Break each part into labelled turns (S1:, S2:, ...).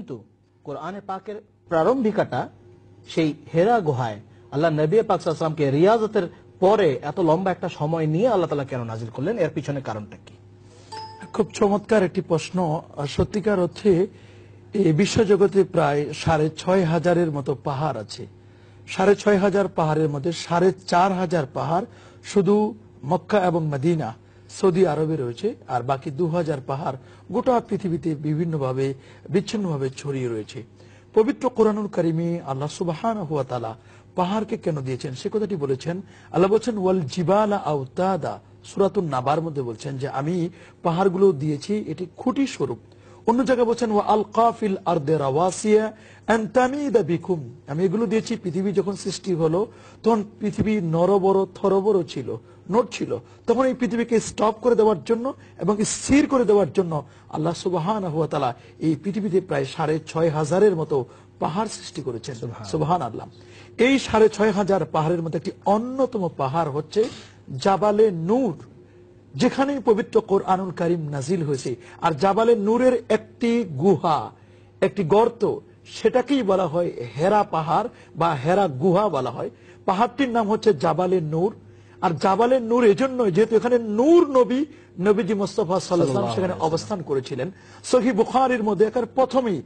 S1: কিন্তু কোরআনে পাকের প্রারম্ভিকাটা সেই হেরা গুহায় আল্লাহ নবী পাক সাল্লামকে রিয়াজতের পরে এত লম্বা একটা সময় নিয়ে আল্লাহ তালা কেন নাজিল করলেন এর পিছনে
S2: কারণটা কি খুব চমৎকার একটি প্রশ্ন সত্যিকার হচ্ছে এই বিশ্বজগতে প্রায় সাড়ে ছয় হাজারের মতো পাহাড় আছে সাড়ে ছয় হাজার পাহাড়ের মধ্যে সাড়ে চার হাজার পাহাড় শুধু মক্কা এবং মদিনা সৌদি আরবে রয়েছে আর বাকি দু হাজার পাহাড় গোটা পৃথিবীতে বিভিন্নভাবে বিচ্ছিন্নভাবে ছড়িয়ে রয়েছে পবিত্র কোরআনুল করিমে আল্লাহ সুবাহান হুয়া তালা পাহাড়কে কেন দিয়েছেন সে কথাটি বলেছেন আল্লাহ বলছেন ওয়াল জিবালা আউতাদা সুরাতুন নাবার মধ্যে বলছেন যে আমি পাহাড়গুলো দিয়েছি এটি খুঁটি স্বরূপ অন্য জায়গায় বলছেন ওয়া আল কাফিল আর্দে রাওয়াসিয়া বিকুম আমি এগুলো দিয়েছি পৃথিবী যখন সৃষ্টি হলো তখন পৃথিবী নরবর থরবর ছিল নোট ছিল তখন এই পৃথিবীকে স্টপ করে দেওয়ার জন্য এবং স্থির করে দেওয়ার জন্য আল্লাহ সুবাহান হুয়াতালা এই পৃথিবীতে প্রায় সাড়ে ছয় হাজারের মতো পাহাড় সৃষ্টি করেছেন সুবাহান আল্লাহ এই সাড়ে ছয় হাজার পাহাড়ের মধ্যে একটি অন্যতম পাহাড় হচ্ছে জাবালে নূর যেখানে পবিত্র আনুল কারিম নাজিল হয়েছে আর জাবালে নূরের একটি গুহা একটি গর্ত সেটাকেই বলা হয় হেরা পাহাড় বা হেরা গুহা বলা হয় পাহাড়টির নাম হচ্ছে জাবালে নূর আর জাবালের নূর এজন্য যেহেতু এখানে নূর নবী নবীজি মোস্তফা সাল্লাম সেখানে অবস্থান করেছিলেন সহি বুখারির মধ্যে একার প্রথমেই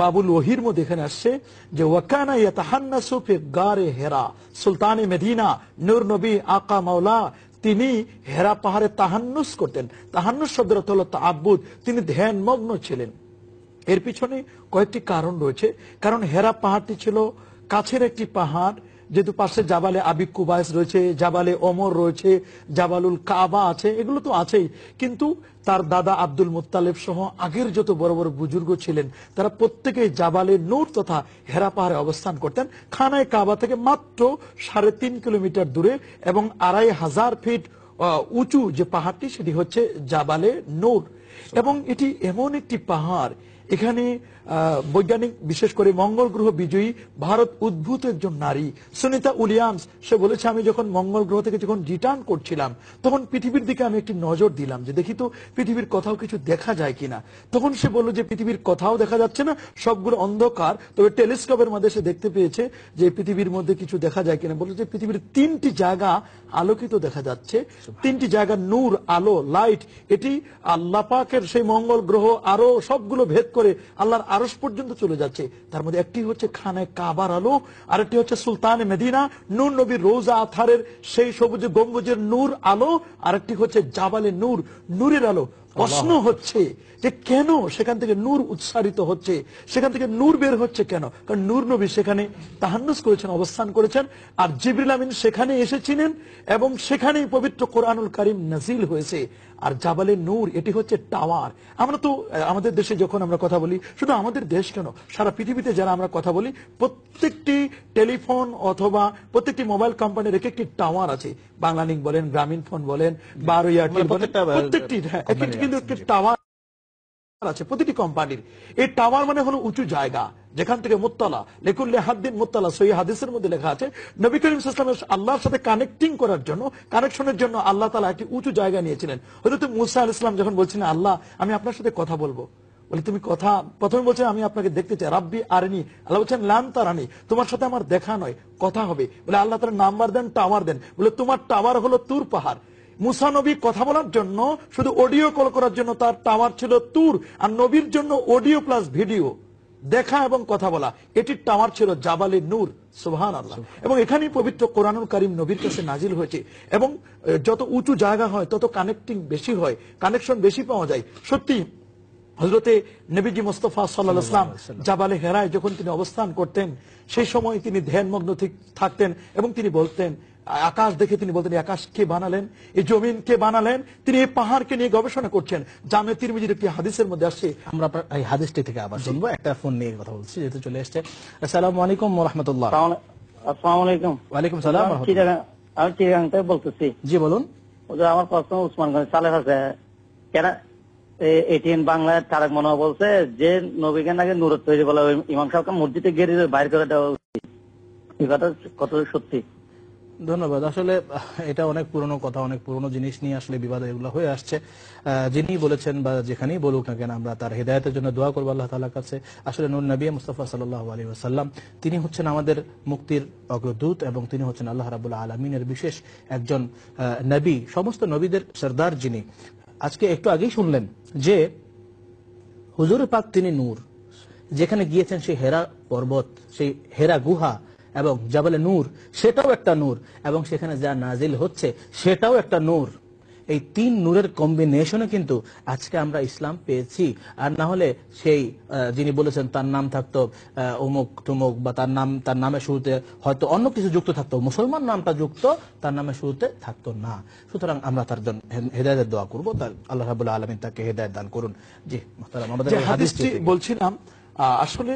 S2: বাবুল ওহির মধ্যে এখানে আসছে যে ওয়াকানা ইয়াতাহান্নাসু ফি গারে হেরা সুলতানে মেদিনা নূর নবী আকা মাওলা তিনি হেরা পাহাড়ে তাহান্নুস করতেন তাহান্নুস শব্দের অর্থ হলো আব্বুদ তিনি ধ্যান মগ্ন ছিলেন এর পিছনে কয়েকটি কারণ রয়েছে কারণ হেরা পাহাড়টি ছিল কাছের একটি পাহাড় যেহেতু পাশে জাবালে আবিব কুবাইস রয়েছে জাবালে ওমর রয়েছে জাবালুল কাবা আছে এগুলো তো আছেই কিন্তু তার দাদা আব্দুল মুতালেব সহ আগের যত বড় বড় বুজুর্গ ছিলেন তারা প্রত্যেকে জাবালে নূর তথা হেরা পাহাড়ে অবস্থান করতেন খানায় কাবা থেকে মাত্র সাড়ে তিন কিলোমিটার দূরে এবং আড়াই হাজার ফিট উঁচু যে পাহাড়টি সেটি হচ্ছে জাবালে নূর এবং এটি এমন একটি পাহাড় এখানে বৈজ্ঞানিক বিশেষ করে মঙ্গল গ্রহ বিজয়ী ভারত উদ্ভূত একজন নারী সুনিতা উলিয়ামস সে বলেছে আমি যখন মঙ্গল গ্রহ থেকে যখন রিটার্ন করছিলাম তখন পৃথিবীর দিকে আমি একটি নজর দিলাম যে দেখি তো পৃথিবীর কোথাও কিছু দেখা যায় কিনা তখন সে বলল যে পৃথিবীর কোথাও দেখা যাচ্ছে না সবগুলো অন্ধকার তবে টেলিস্কোপের মধ্যে সে দেখতে পেয়েছে যে পৃথিবীর মধ্যে কিছু দেখা যায় কিনা বলল যে পৃথিবীর তিনটি জায়গা আলোকিত দেখা যাচ্ছে তিনটি জায়গা নূর আলো লাইট এটি আল্লাপাকের সেই মঙ্গল গ্রহ আরো সবগুলো ভেদ করে আল্লাহর আরস পর্যন্ত চলে যাচ্ছে তার মধ্যে একটি হচ্ছে খানে কাবার আলো আরেকটি হচ্ছে সুলতান মেদিনা নূর নবী রোজা আথারের সেই সবুজ গম্বুজের নূর আলো আরেকটি হচ্ছে জাবালে নূর নূরের আলো প্রশ্ন হচ্ছে যে কেন সেখান থেকে নূর উৎসারিত হচ্ছে সেখান থেকে নূর বের হচ্ছে কেন কারণ নূর নবী সেখানে তাহান্নুস করেছেন অবস্থান করেছেন আর জিবরিল আমিন সেখানে এসেছিলেন এবং সেখানেই পবিত্র কোরআনুল করিম নাজিল হয়েছে আর জাবালে নূর এটি হচ্ছে টাওয়ার আমরা তো আমাদের দেশে যখন আমরা কথা বলি শুধু আমাদের দেশ কেন সারা পৃথিবীতে যারা আমরা কথা বলি প্রত্যেকটি টেলিফোন অথবা প্রত্যেকটি মোবাইল কোম্পানির এক একটি টাওয়ার আছে বাংলালিং বলেন গ্রামীণ ফোন বলেন বারো এয়ারটেল মানে প্রত্যেকটি কিন্তু একটি টাওয়ার আছে প্রতিটি কোম্পানির এই টাওয়ার মানে হলো উঁচু জায়গা যেখান থেকে মুতালা লেখুন লেহাদ্দিন মুতালা সই হাদিসের মধ্যে লেখা আছে নবী করিম ইসলামের আল্লাহর সাথে কানেক্টিং করার জন্য কানেকশনের জন্য আল্লাহ তালা একটি উঁচু জায়গা নিয়েছিলেন হয়তো মুসা আল ইসলাম যখন বলছিলেন আল্লাহ আমি আপনার সাথে কথা বলবো বলে তুমি কথা প্রথমে বলছেন আমি আপনাকে দেখতে চাই রাব্বি আরেনি আল্লাহ বলছেন লান তারানি তোমার সাথে আমার দেখা নয় কথা হবে বলে আল্লাহ তার নাম্বার দেন টাওয়ার দেন বলে তোমার টাওয়ার হলো তুর পাহাড় মুসানবী কথা বলার জন্য শুধু অডিও কল করার জন্য তার টাওয়ার ছিল তুর আর নবীর জন্য অডিও প্লাস ভিডিও দেখা এবং কথা বলা এটির টাওয়ার ছিল জাবালে নূর সুহান আল্লাহ এবং এখানেই পবিত্র কোরআনুল করিম নবীর কাছে নাজিল হয়েছে এবং যত উঁচু জায়গা হয় তত কানেক্টিং বেশি হয় কানেকশন বেশি পাওয়া যায় সত্যি হজরতে নবীজি মোস্তফা সাল্লাহাম জাবালে হেরায় যখন তিনি অবস্থান করতেন সেই সময় তিনি ধ্যানমগ্ন থাকতেন এবং তিনি বলতেন আকাশ দেখে তিনি বলতেন আকাশ কে বানালেন এই জমিন কে বানালেন তিনি এই পাহাড়কে নিয়ে গবেষণা করছেন জামে তিরমিজির একটি হাদিসের মধ্যে আসছে আমরা এই হাদিসটি থেকে আবার
S1: শুনবো একটা ফোন নিয়ে কথা বলছি যেহেতু চলে এসছে আসসালাম আলাইকুম রহমতুল্লাহ আলাইকুম সালাম
S3: আমি বলতেছি জি বলুন আমার প্রশ্ন উসমানগঞ্জ সালেহ আছে কেন এটিএন বাংলায় তারেক মনোয়া বলছে যে নবীকে
S1: নাকি নুরত তৈরি বলে ইমাম সাহেবকে মসজিদে গেরিয়ে বাইর করে দেওয়া উচিত কথা কত সত্যি ধন্যবাদ আসলে এটা অনেক পুরনো কথা অনেক পুরনো জিনিস নিয়ে আসলে বিবাদ এগুলো হয়ে আসছে যিনি বলেছেন বা যেখানেই বলুক না কেন আমরা তার হৃদায়তের জন্য দোয়া করবো আল্লাহ তালার কাছে আসলে নুর নবী মুস্তফা সাল্লাহ আলী আসাল্লাম তিনি হচ্ছেন আমাদের মুক্তির অগ্রদূত এবং তিনি হচ্ছেন আল্লাহ রাবুল্লাহ আলমিনের বিশেষ একজন নবী সমস্ত নবীদের সর্দার যিনি আজকে একটু আগেই শুনলেন যে হুজুর পাক তিনি নূর যেখানে গিয়েছেন সেই হেরা পর্বত সেই হেরা গুহা এবং জাবালে নূর সেটাও একটা নূর এবং সেখানে যা নাজিল হচ্ছে সেটাও একটা নূর এই তিন নূরের কম্বিনেশনে কিন্তু আজকে আমরা ইসলাম পেয়েছি আর না হলে সেই যিনি বলেছেন তার নাম থাকতো অমুক টুমুক বা তার নাম তার নামে শুরুতে হয়তো অন্য কিছু যুক্ত থাকতো মুসলমান নামটা যুক্ত তার নামে শুরুতে থাকতো না সুতরাং আমরা তার জন্য হেদায়তের
S2: দোয়া করবো তার আল্লাহ রাবুল্লাহ আলমিন তাকে হেদায়ত দান করুন জি আমাদের বলছিলাম আসলে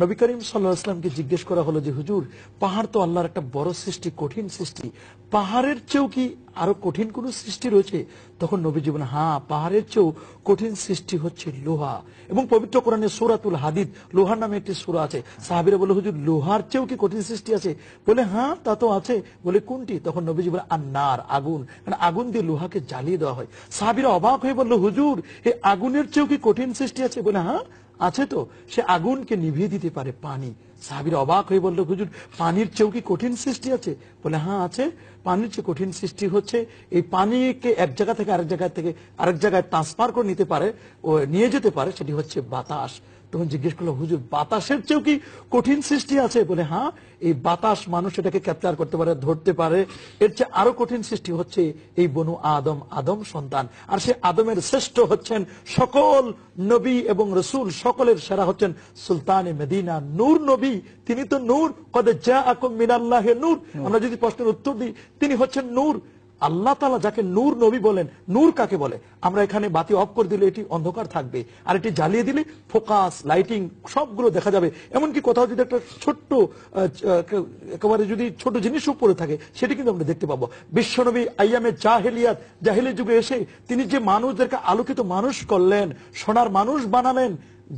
S2: নবী করিম সাল্লাহামকে জিজ্ঞেস করা হলো যে হুজুর পাহাড় তো আল্লাহর একটা বড় সৃষ্টি কঠিন সৃষ্টি পাহাড়ের চেয়েও কি আরো কঠিন কোন সৃষ্টি রয়েছে তখন নবী জীবন হ্যাঁ পাহাড়ের চেয়েও কঠিন সৃষ্টি হচ্ছে লোহা এবং পবিত্র কোরআনে সুরাতুল হাদিদ লোহার নামে একটি সুরা আছে সাহাবিরা বলে হুজুর লোহার চেয়েও কি কঠিন সৃষ্টি আছে বলে হ্যাঁ তা তো আছে বলে কোনটি তখন নবী জীবন আর নার আগুন কারণ আগুন দিয়ে লোহাকে জ্বালিয়ে দেওয়া হয় সাহাবিরা অবাক হয়ে বললো হুজুর এই আগুনের চেয়েও কি কঠিন সৃষ্টি আছে বলে হ্যাঁ আছে তো সে আগুনকে নিভিয়ে দিতে পারে পানি সাহাবির অবাক হয়ে বলল হুজুর পানির চেয়েও কি কঠিন সৃষ্টি আছে বলে হ্যাঁ আছে পানির চেয়ে কঠিন সৃষ্টি হচ্ছে এই পানিকে এক জায়গা থেকে আরেক জায়গা থেকে আরেক জায়গায় ট্রান্সফার করে নিতে পারে ও নিয়ে যেতে পারে সেটি হচ্ছে বাতাস তখন জিজ্ঞেস করলো হুজুর বাতাসের চেয়েও কি কঠিন সৃষ্টি আছে বলে হ্যাঁ এই বাতাস মানুষ এটাকে ক্যাপচার করতে পারে ধরতে পারে এর চেয়ে আরো কঠিন সৃষ্টি হচ্ছে এই বনু আদম আদম সন্তান আর সে আদমের শ্রেষ্ঠ হচ্ছেন সকল নবী এবং রসুল সকলের সেরা হচ্ছেন সুলতান মেদিনা নূর নবী তিনি তো নূর কদে যা আকম মিনাল্লাহে নূর আমরা যদি প্রশ্নের উত্তর দিই তিনি হচ্ছেন নূর আল্লাহ তালা যাকে নূর নবী বলেন নূর কাকে বলে আমরা এখানে বাতি অফ করে দিলে এটি অন্ধকার থাকবে আর এটি জ্বালিয়ে দিলে ফোকাস লাইটিং সবগুলো দেখা যাবে এমনকি কোথাও যদি একটা ছোট্ট একেবারে যদি ছোট জিনিস উপরে থাকে সেটি কিন্তু আমরা দেখতে পাবো বিশ্বনবী আইয়ামে জাহেলিয়াত জাহেলি যুগে এসে তিনি যে মানুষদেরকে আলোকিত মানুষ করলেন সোনার মানুষ বানালেন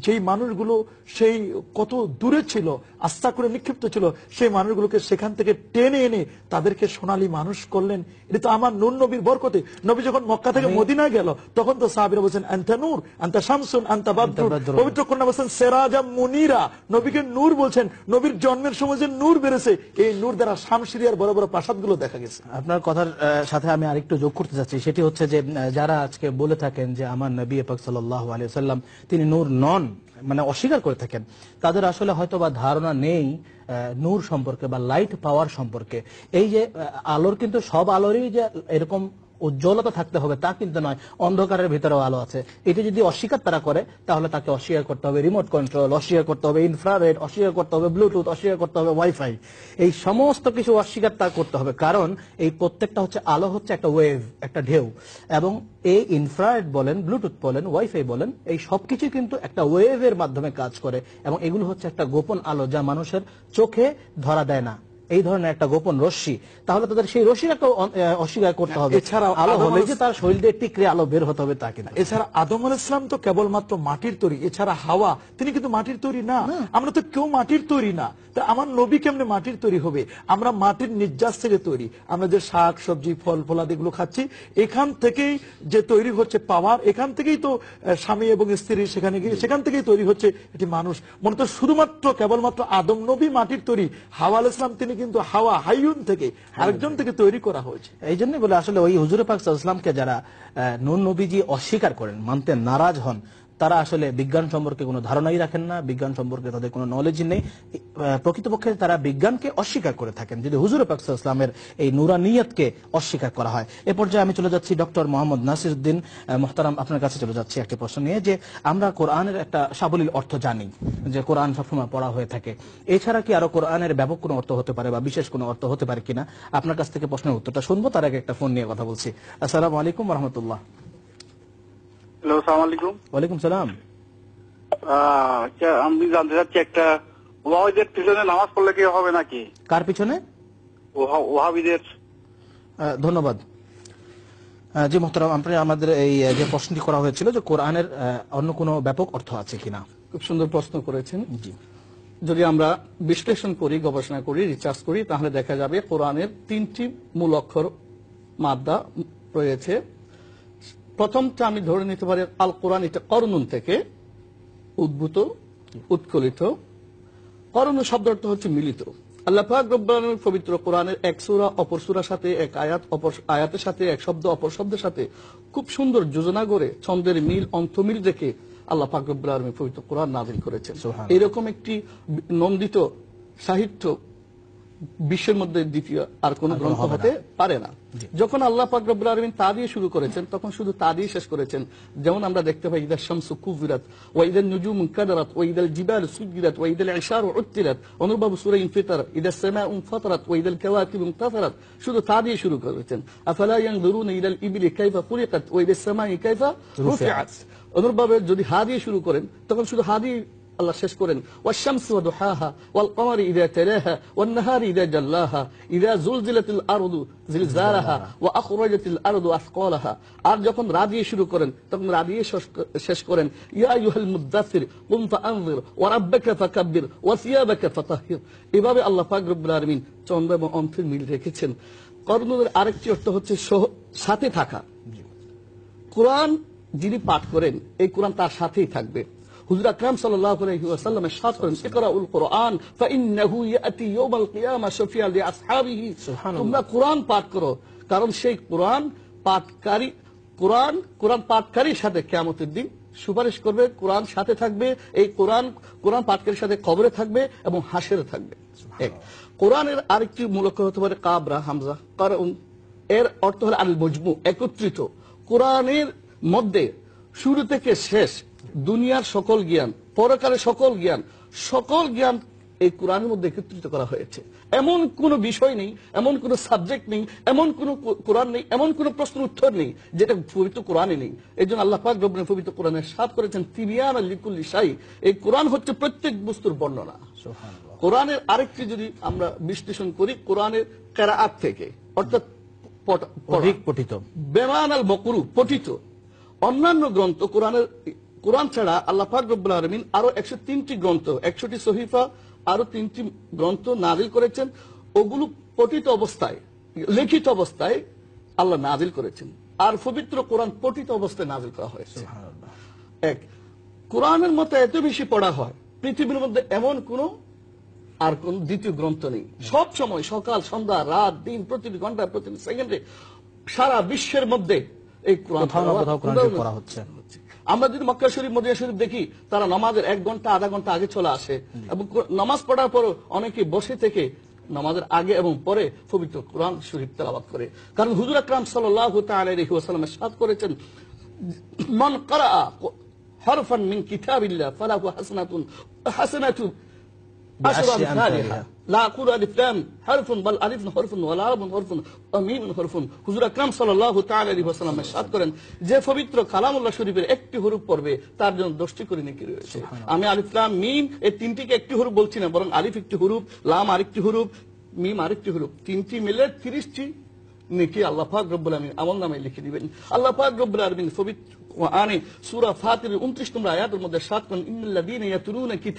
S2: যেই মানুষগুলো সেই কত দূরে ছিল আস্থা করে নিক্ষিপ্ত ছিল সেই মানুষগুলোকে সেখান থেকে টেনে এনে তাদেরকে সোনালী মানুষ করলেন এটা তো আমার নুন নবীর বরকতে নবী যখন মক্কা থেকে মদিনা গেল তখন তো সাহাবিরা বলছেন আন্তা নূর আন্তা শামসুন আন্তা বাবদুর পবিত্র কন্যা বলছেন সেরাজা মুনিরা নবীকে নূর বলছেন নবীর জন্মের সময় যে নূর বেড়েছে এই নূর দ্বারা শামসিরিয়ার বড় বড় প্রাসাদগুলো দেখা গেছে
S1: আপনার কথার সাথে আমি আরেকটু যোগ করতে চাচ্ছি সেটি হচ্ছে যে যারা আজকে বলে থাকেন যে আমার নবী পাক সাল্লাহ আলাইহি সাল্লাম তিনি নূর নন মানে অস্বীকার করে থাকেন তাদের আসলে হয়তো বা ধারণা নেই নূর সম্পর্কে বা লাইট পাওয়ার সম্পর্কে এই যে আলোর কিন্তু সব আলোরই যে এরকম উজ্জ্বলতা থাকতে হবে তা কিন্তু নয় অন্ধকারের ভিতরেও আলো আছে এটি যদি অস্বীকার তারা করে তাহলে তাকে অস্বীকার করতে হবে রিমোট কন্ট্রোল অস্বীকার করতে হবে ইনফ্রারেড অস্বীকার করতে হবে ব্লুটুথ অস্বীকার করতে হবে ওয়াইফাই এই সমস্ত কিছু অস্বীকার তা করতে হবে কারণ এই প্রত্যেকটা হচ্ছে আলো হচ্ছে একটা ওয়েভ একটা ঢেউ এবং এই ইনফ্রারেড বলেন ব্লুটুথ বলেন ওয়াইফাই বলেন এই সবকিছু কিন্তু একটা ওয়েভের মাধ্যমে কাজ করে এবং এগুলো হচ্ছে একটা গোপন আলো যা মানুষের চোখে ধরা দেয় না এই ধরনের একটা
S2: গোপন রশ্মি তাহলে তাদের সেই রশ্মিটাকে অস্বীকার করতে হবে এছাড়া আলো হলে যে তার শরীর দিয়ে টিকরে আলো বের হতে হবে তা কিনা এছাড়া আদম আল ইসলাম তো কেবলমাত্র মাটির তৈরি এছাড়া হাওয়া তিনি কিন্তু মাটির তৈরি না আমরা তো কেউ মাটির তৈরি না তা আমার নবী কেমনি মাটির তৈরি হবে আমরা মাটির নির্যাস থেকে তৈরি আমরা যে শাক সবজি ফল ফলাদি গুলো খাচ্ছি এখান থেকেই যে তৈরি হচ্ছে পাওয়ার এখান থেকেই তো স্বামী এবং স্ত্রী সেখানে গিয়ে সেখান থেকেই তৈরি হচ্ছে একটি মানুষ মনে তো শুধুমাত্র কেবলমাত্র আদম নবী মাটির তৈরি হাওয়াল ইসলাম তিনি কিন্তু হাওয়া হাইউন থেকে আরেকজন থেকে তৈরি করা হয়েছে
S1: এই জন্য বলে আসলে ওই হুজুর পাক ইসলামকে যারা নুন নবীজি অস্বীকার করেন মানতে নারাজ হন তারা আসলে বিজ্ঞান সম্পর্কে কোনো ধারণাই রাখেন না বিজ্ঞান সম্পর্কে তাদের কোনো নলেজ নেই প্রকৃতপক্ষে তারা বিজ্ঞানকে অস্বীকার করে থাকেন যদি হুজুর পাকসা ইসলামের এই নুরানিয়তকে অস্বীকার করা হয় এ পর্যায়ে আমি চলে যাচ্ছি ডক্টর মোহাম্মদ নাসিরুদ্দিন মোহতারাম আপনার কাছে চলে যাচ্ছি একটি প্রশ্ন নিয়ে যে আমরা কোরআনের একটা সাবলীল অর্থ জানি যে কোরআন সবসময় পড়া হয়ে থাকে এছাড়া কি আরো কোরআনের ব্যাপক কোনো অর্থ হতে পারে বা বিশেষ কোনো অর্থ হতে পারে কিনা আপনার কাছ থেকে প্রশ্নের উত্তরটা শুনবো তার আগে একটা ফোন নিয়ে কথা বলছি আসসালাম আলাইকুম রহমতুল্লাহ
S2: হ্যালো সালাম আলাইকুম ওয়ালাইকুম সালাম আমি জানতে চাচ্ছি একটা ওহাবিদের পিছনে নামাজ পড়লে কি হবে নাকি কার পিছনে ওয়াহাবিদের
S1: ধন্যবাদ জি মোহতারাম আপনি আমাদের
S3: এই যে প্রশ্নটি করা হয়েছিল যে কোরআনের অন্য কোনো ব্যাপক অর্থ আছে কিনা খুব সুন্দর প্রশ্ন করেছেন জি যদি আমরা বিশ্লেষণ করি গবেষণা করি রিচার্জ করি তাহলে দেখা যাবে কোরআনের তিনটি মূল অক্ষর মাদ্দা রয়েছে প্রথমটা আমি ধরে নিতে পারি আল কোরআন এটা করণুন থেকে উদ্ভূত উৎকলিত করণ শব্দটা হচ্ছে মিলিত আল্লাহাক পবিত্র কোরআনের এক সুরা অপর সুরার সাথে এক আয়াত অপর আয়াতের সাথে এক শব্দ অপর শব্দের সাথে খুব সুন্দর যোজনা করে ছন্দের মিল অন্তমিল রেখে আল্লাহ পাক রব্বুল পবিত্র কোরআন নাজিল করেছেন এরকম একটি নন্দিত সাহিত্য বিশ্বের মধ্যে দ্বিতীয় আর কোন গ্রন্থ হতে পারে না যখন আল্লাহ পাকরবুল আলমিন তা দিয়ে শুরু করেছেন তখন শুধু তা দিয়ে শেষ করেছেন যেমন আমরা দেখতে পাই ঈদের শামসু কুবিরাত ও ঈদের নুজুম কাদারাত ও ঈদের জিবাল ঈদের আশার ও উত্তিরাত অনুবাব সুরে ইনফিতার ঈদের সেমা উম ফাতারাত ঈদের কেওয়াত উম তাফারাত শুধু তা দিয়ে শুরু করেছেন আফালা ইয়ানজুরুন ইলাল ইবলি কাইফা খুলিকাত ওয়াইদাল সামাই কাইফা রুফিআত অনুরূপভাবে যদি হা দিয়ে শুরু করেন তখন শুধু হা দিয়ে আল্লাহ শেষ করেন আর যখন শুরু করেন তখন শেষ করেন এভাবে আল্লাহ পাক চন্দ্র এবং অন্তের মিল রেখেছেন করণের আরেকটি অর্থ হচ্ছে সাথে থাকা কোরআন যিনি পাঠ করেন এই কোরআন তার সাথেই থাকবে হুজুর আকরাম করেন তোমরা পাঠ করো কারণ সেই পাঠকারী কোরআন কোরআন পাঠকারীর সাথে কেমতের দিন সুপারিশ করবে কোরআন সাথে থাকবে এই কোরআন কোরআন পাঠকারীর সাথে কবরে থাকবে এবং হাসেরে থাকবে কোরআনের আরেকটি মূলক হতে পারে কাবরা হামজা কারণ এর অর্থ হল আল মজমু একত্রিত কোরআনের মধ্যে শুরু থেকে শেষ দুনিয়ার সকল জ্ঞান পরকালে সকল জ্ঞান সকল জ্ঞান এই কোরআনের মধ্যে একত্রিত করা হয়েছে এমন কোন বিষয় নেই এমন কোন সাবজেক্ট নেই এমন কোন কোরআন নেই এমন কোন প্রশ্ন উত্তর নেই যেটা পবিত্র কোরআনে নেই এই জন্য আল্লাহ পাক রবিন পবিত্র কোরআনে সাপ করেছেন তিবিয়ান আল্লিকুল্লি সাই এই কোরআন হচ্ছে প্রত্যেক বস্তুর বর্ণনা কোরআনের আরেকটি যদি আমরা বিশ্লেষণ করি কোরআনের কেরাআত থেকে অর্থাৎ পঠিত বেমান আল বকরু পঠিত অন্যান্য গ্রন্থ কোরআনের কোরআন ছাড়া আল্লাহ ফাক রব্বুল আলমিন আরো একশো তিনটি গ্রন্থ একশোটি সহিফা আরো তিনটি গ্রন্থ নাজিল করেছেন ওগুলো পঠিত অবস্থায় লিখিত অবস্থায় আল্লাহ নাজিল করেছেন আর পবিত্র কোরআন পঠিত অবস্থায় নাজিল করা হয়েছে এক কোরআনের মতো এত বেশি পড়া হয় পৃথিবীর মধ্যে এমন কোন আর কোন দ্বিতীয় গ্রন্থ নেই সব সময় সকাল সন্ধ্যা রাত দিন প্রতিটি ঘন্টা প্রতিটি সেকেন্ডে সারা বিশ্বের মধ্যে এই কোরআন হচ্ছে আমরা যদি মক্কা শরীফ মদিয়া শরীফ দেখি তারা নামাজের এক ঘন্টা আধা ঘন্টা আগে চলে আসে এবং নামাজ পড়ার পর অনেকে বসে থেকে নামাজের আগে এবং পরে পবিত্র কোরআন শরীফ তেলাবাদ করে কারণ হুজুর আকরাম সাল্লাহ সাদ করেছেন মন করা হরফান মিন কিতাবিল্লাহ ফালাহু হাসানাতুন হাসনাতুন عشر أمثالها لا أقول ألف لام حرف بل ألف حرف ولام حرف وميم حرف হুজুর আকরাম সাল্লাল্লাহু তাআলা আলাইহি ওয়াসাল্লাম ইরশাদ করেন যে পবিত্র কালামুল্লাহ শরীফের একটি হরফ পড়বে তার জন্য 10টি করে নেকি রয়েছে আমি আলিফ লাম মিম এই তিনটিকে একটি হরফ বলছি না বরং আলিফ একটি হরফ লাম আরেকটি হরফ মিম আরেকটি হরফ তিনটি মিলে 30টি নেকি আল্লাহ পাক রব্বুল আমিন আমল নামে লিখে দিবেন আল্লাহ পাক রব্বুল আমিন পবিত্র নিশ্চয় যারা এই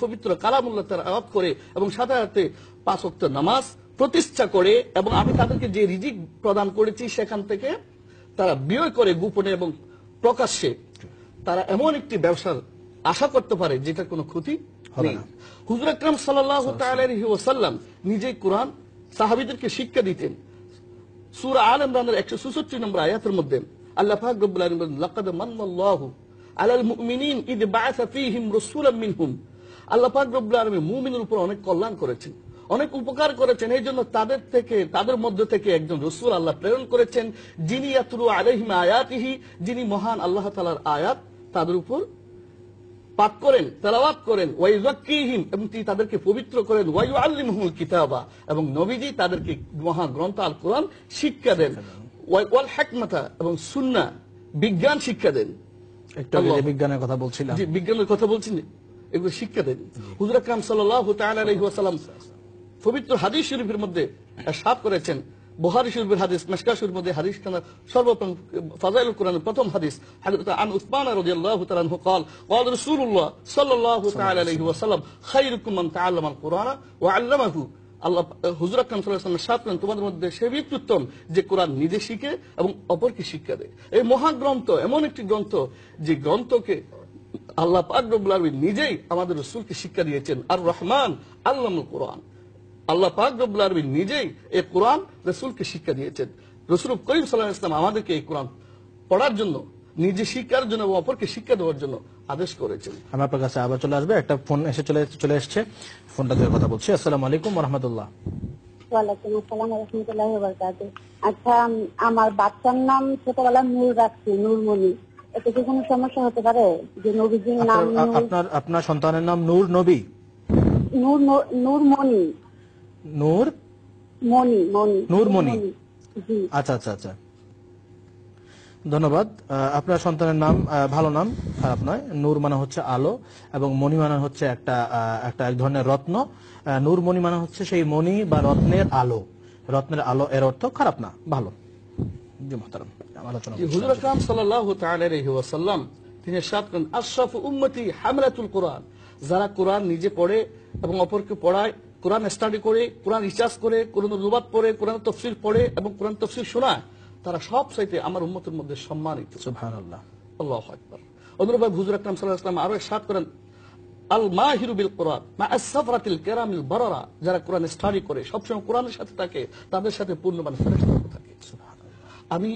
S3: পবিত্র কালামুল্লাহ তারা আয়াত করে এবং সাথে পাঁচ নামাজ প্রতিষ্ঠা করে এবং আমি তাদেরকে যে রিজিক প্রদান করেছি সেখান থেকে তারা বিয় করে গোপনে এবং প্রকাশ্যে তারা এমন একটি ব্যবসার আশা করতে পারে যেটা কোনো ক্ষতি হুজুর আকরাম কোরআন শিক্ষা দিতেন আল ইমরানের নম্বর আয়াতের মধ্যে অনেক কল্যাণ করেছেন অনেক উপকার করেছেন এই জন্য তাদের থেকে তাদের মধ্য থেকে একজন রসুল আল্লাহ প্রেরণ করেছেন যিনি আয়াতিহি যিনি মহান আল্লাহ তালার আয়াত তাদের উপর পাঠ করেন তেলাওয়াত করেন ওয়াইজাক্কিহিম এবং তিনি তাদেরকে পবিত্র করেন ওয়াই আল্লিমহুল কিতাবা এবং নবীজি তাদেরকে গ্রন্থ আল কোরআন শিক্ষা দেন ওয়াল হেকমাতা এবং সুন্না বিজ্ঞান শিক্ষা দেন একটা বিজ্ঞানের কথা বলছিলাম বিজ্ঞানের কথা বলছি এগুলো শিক্ষা দেন হুজুর আকরাম তাআলা আলাইহি ওয়াসাল্লাম পবিত্র হাদিস শরীফের মধ্যে সাফ করেছেন বুহারি শরীফের হাদিস মেশকা শরীফ মধ্যে হাদিস কেন সর্বপ্রথম ফাজাইল কোরআন প্রথম হাদিস হযরত আন উসমান রাদিয়াল্লাহু তাআলা আনহু قال قال رسول الله صلى الله تعالى عليه وسلم خيركم من تعلم القرآن وعلمه আল্লাহ হুজুর আকরাম সাল্লাল্লাহু সাল্লাহ সাত তোমাদের মধ্যে সে ব্যক্তি উত্তম যে কোরআন নিজে শিখে এবং অপরকে শিক্ষা দেয় এই মহা গ্রন্থ এমন একটি গ্রন্থ যে গ্রন্থকে আল্লাহ পাক রবুল নিজেই আমাদের রসুলকে শিক্ষা দিয়েছেন আর রহমান আল্লামুল কোরআন আল্লাহ পাক রব্বুল আরবি নিজেই এই কোরআন রসুলকে শিক্ষা দিয়েছেন রসুল করিম সাল্লাহ ইসলাম আমাদেরকে এই কোরআন পড়ার জন্য নিজে শিক্ষার জন্য অপরকে শিক্ষা দেওয়ার জন্য আদেশ করেছেন
S1: আমি আপনার কাছে আবার চলে আসবে একটা ফোন এসে চলে চলে এসছে ফোনটা দিয়ে কথা বলছি আসসালামু আলাইকুম রহমতুল্লাহ
S2: আচ্ছা আপনার
S1: আপনার সন্তানের নাম নূর নবী
S2: নূর নূরমণি নূর মনি
S1: আচ্ছা আচ্ছা আচ্ছা ধন্যবাদ আপনার সন্তানের নাম ভালো নাম খারাপ নয় নূর মানে হচ্ছে আলো এবং মণি মানে হচ্ছে একটা একটা এক ধরনের রত্ন নূর মণি মানে হচ্ছে সেই মণি বা রত্নের আলো রত্নের আলো এর অর্থ খারাপ না ভালো তিনি
S3: উম্মতি হামলাতুল কোরআন যারা কোরআন নিজে পড়ে এবং অপরকে পড়ায় কোরআন স্টাডি করে কোরআন রিচার্জ করে কোরআন রুবাদ পড়ে কোরআন তফসির পড়ে এবং কোরআন তফসির শোনায় তারা সব সাইতে আমার উন্মতের মধ্যে সম্মানিত হুজুর আকরাম আরো করেন আল কোরআন মা বারারা যারা কোরআন স্টাডি করে সবসময় কোরআনের সাথে থাকে তাদের সাথে থাকে আমি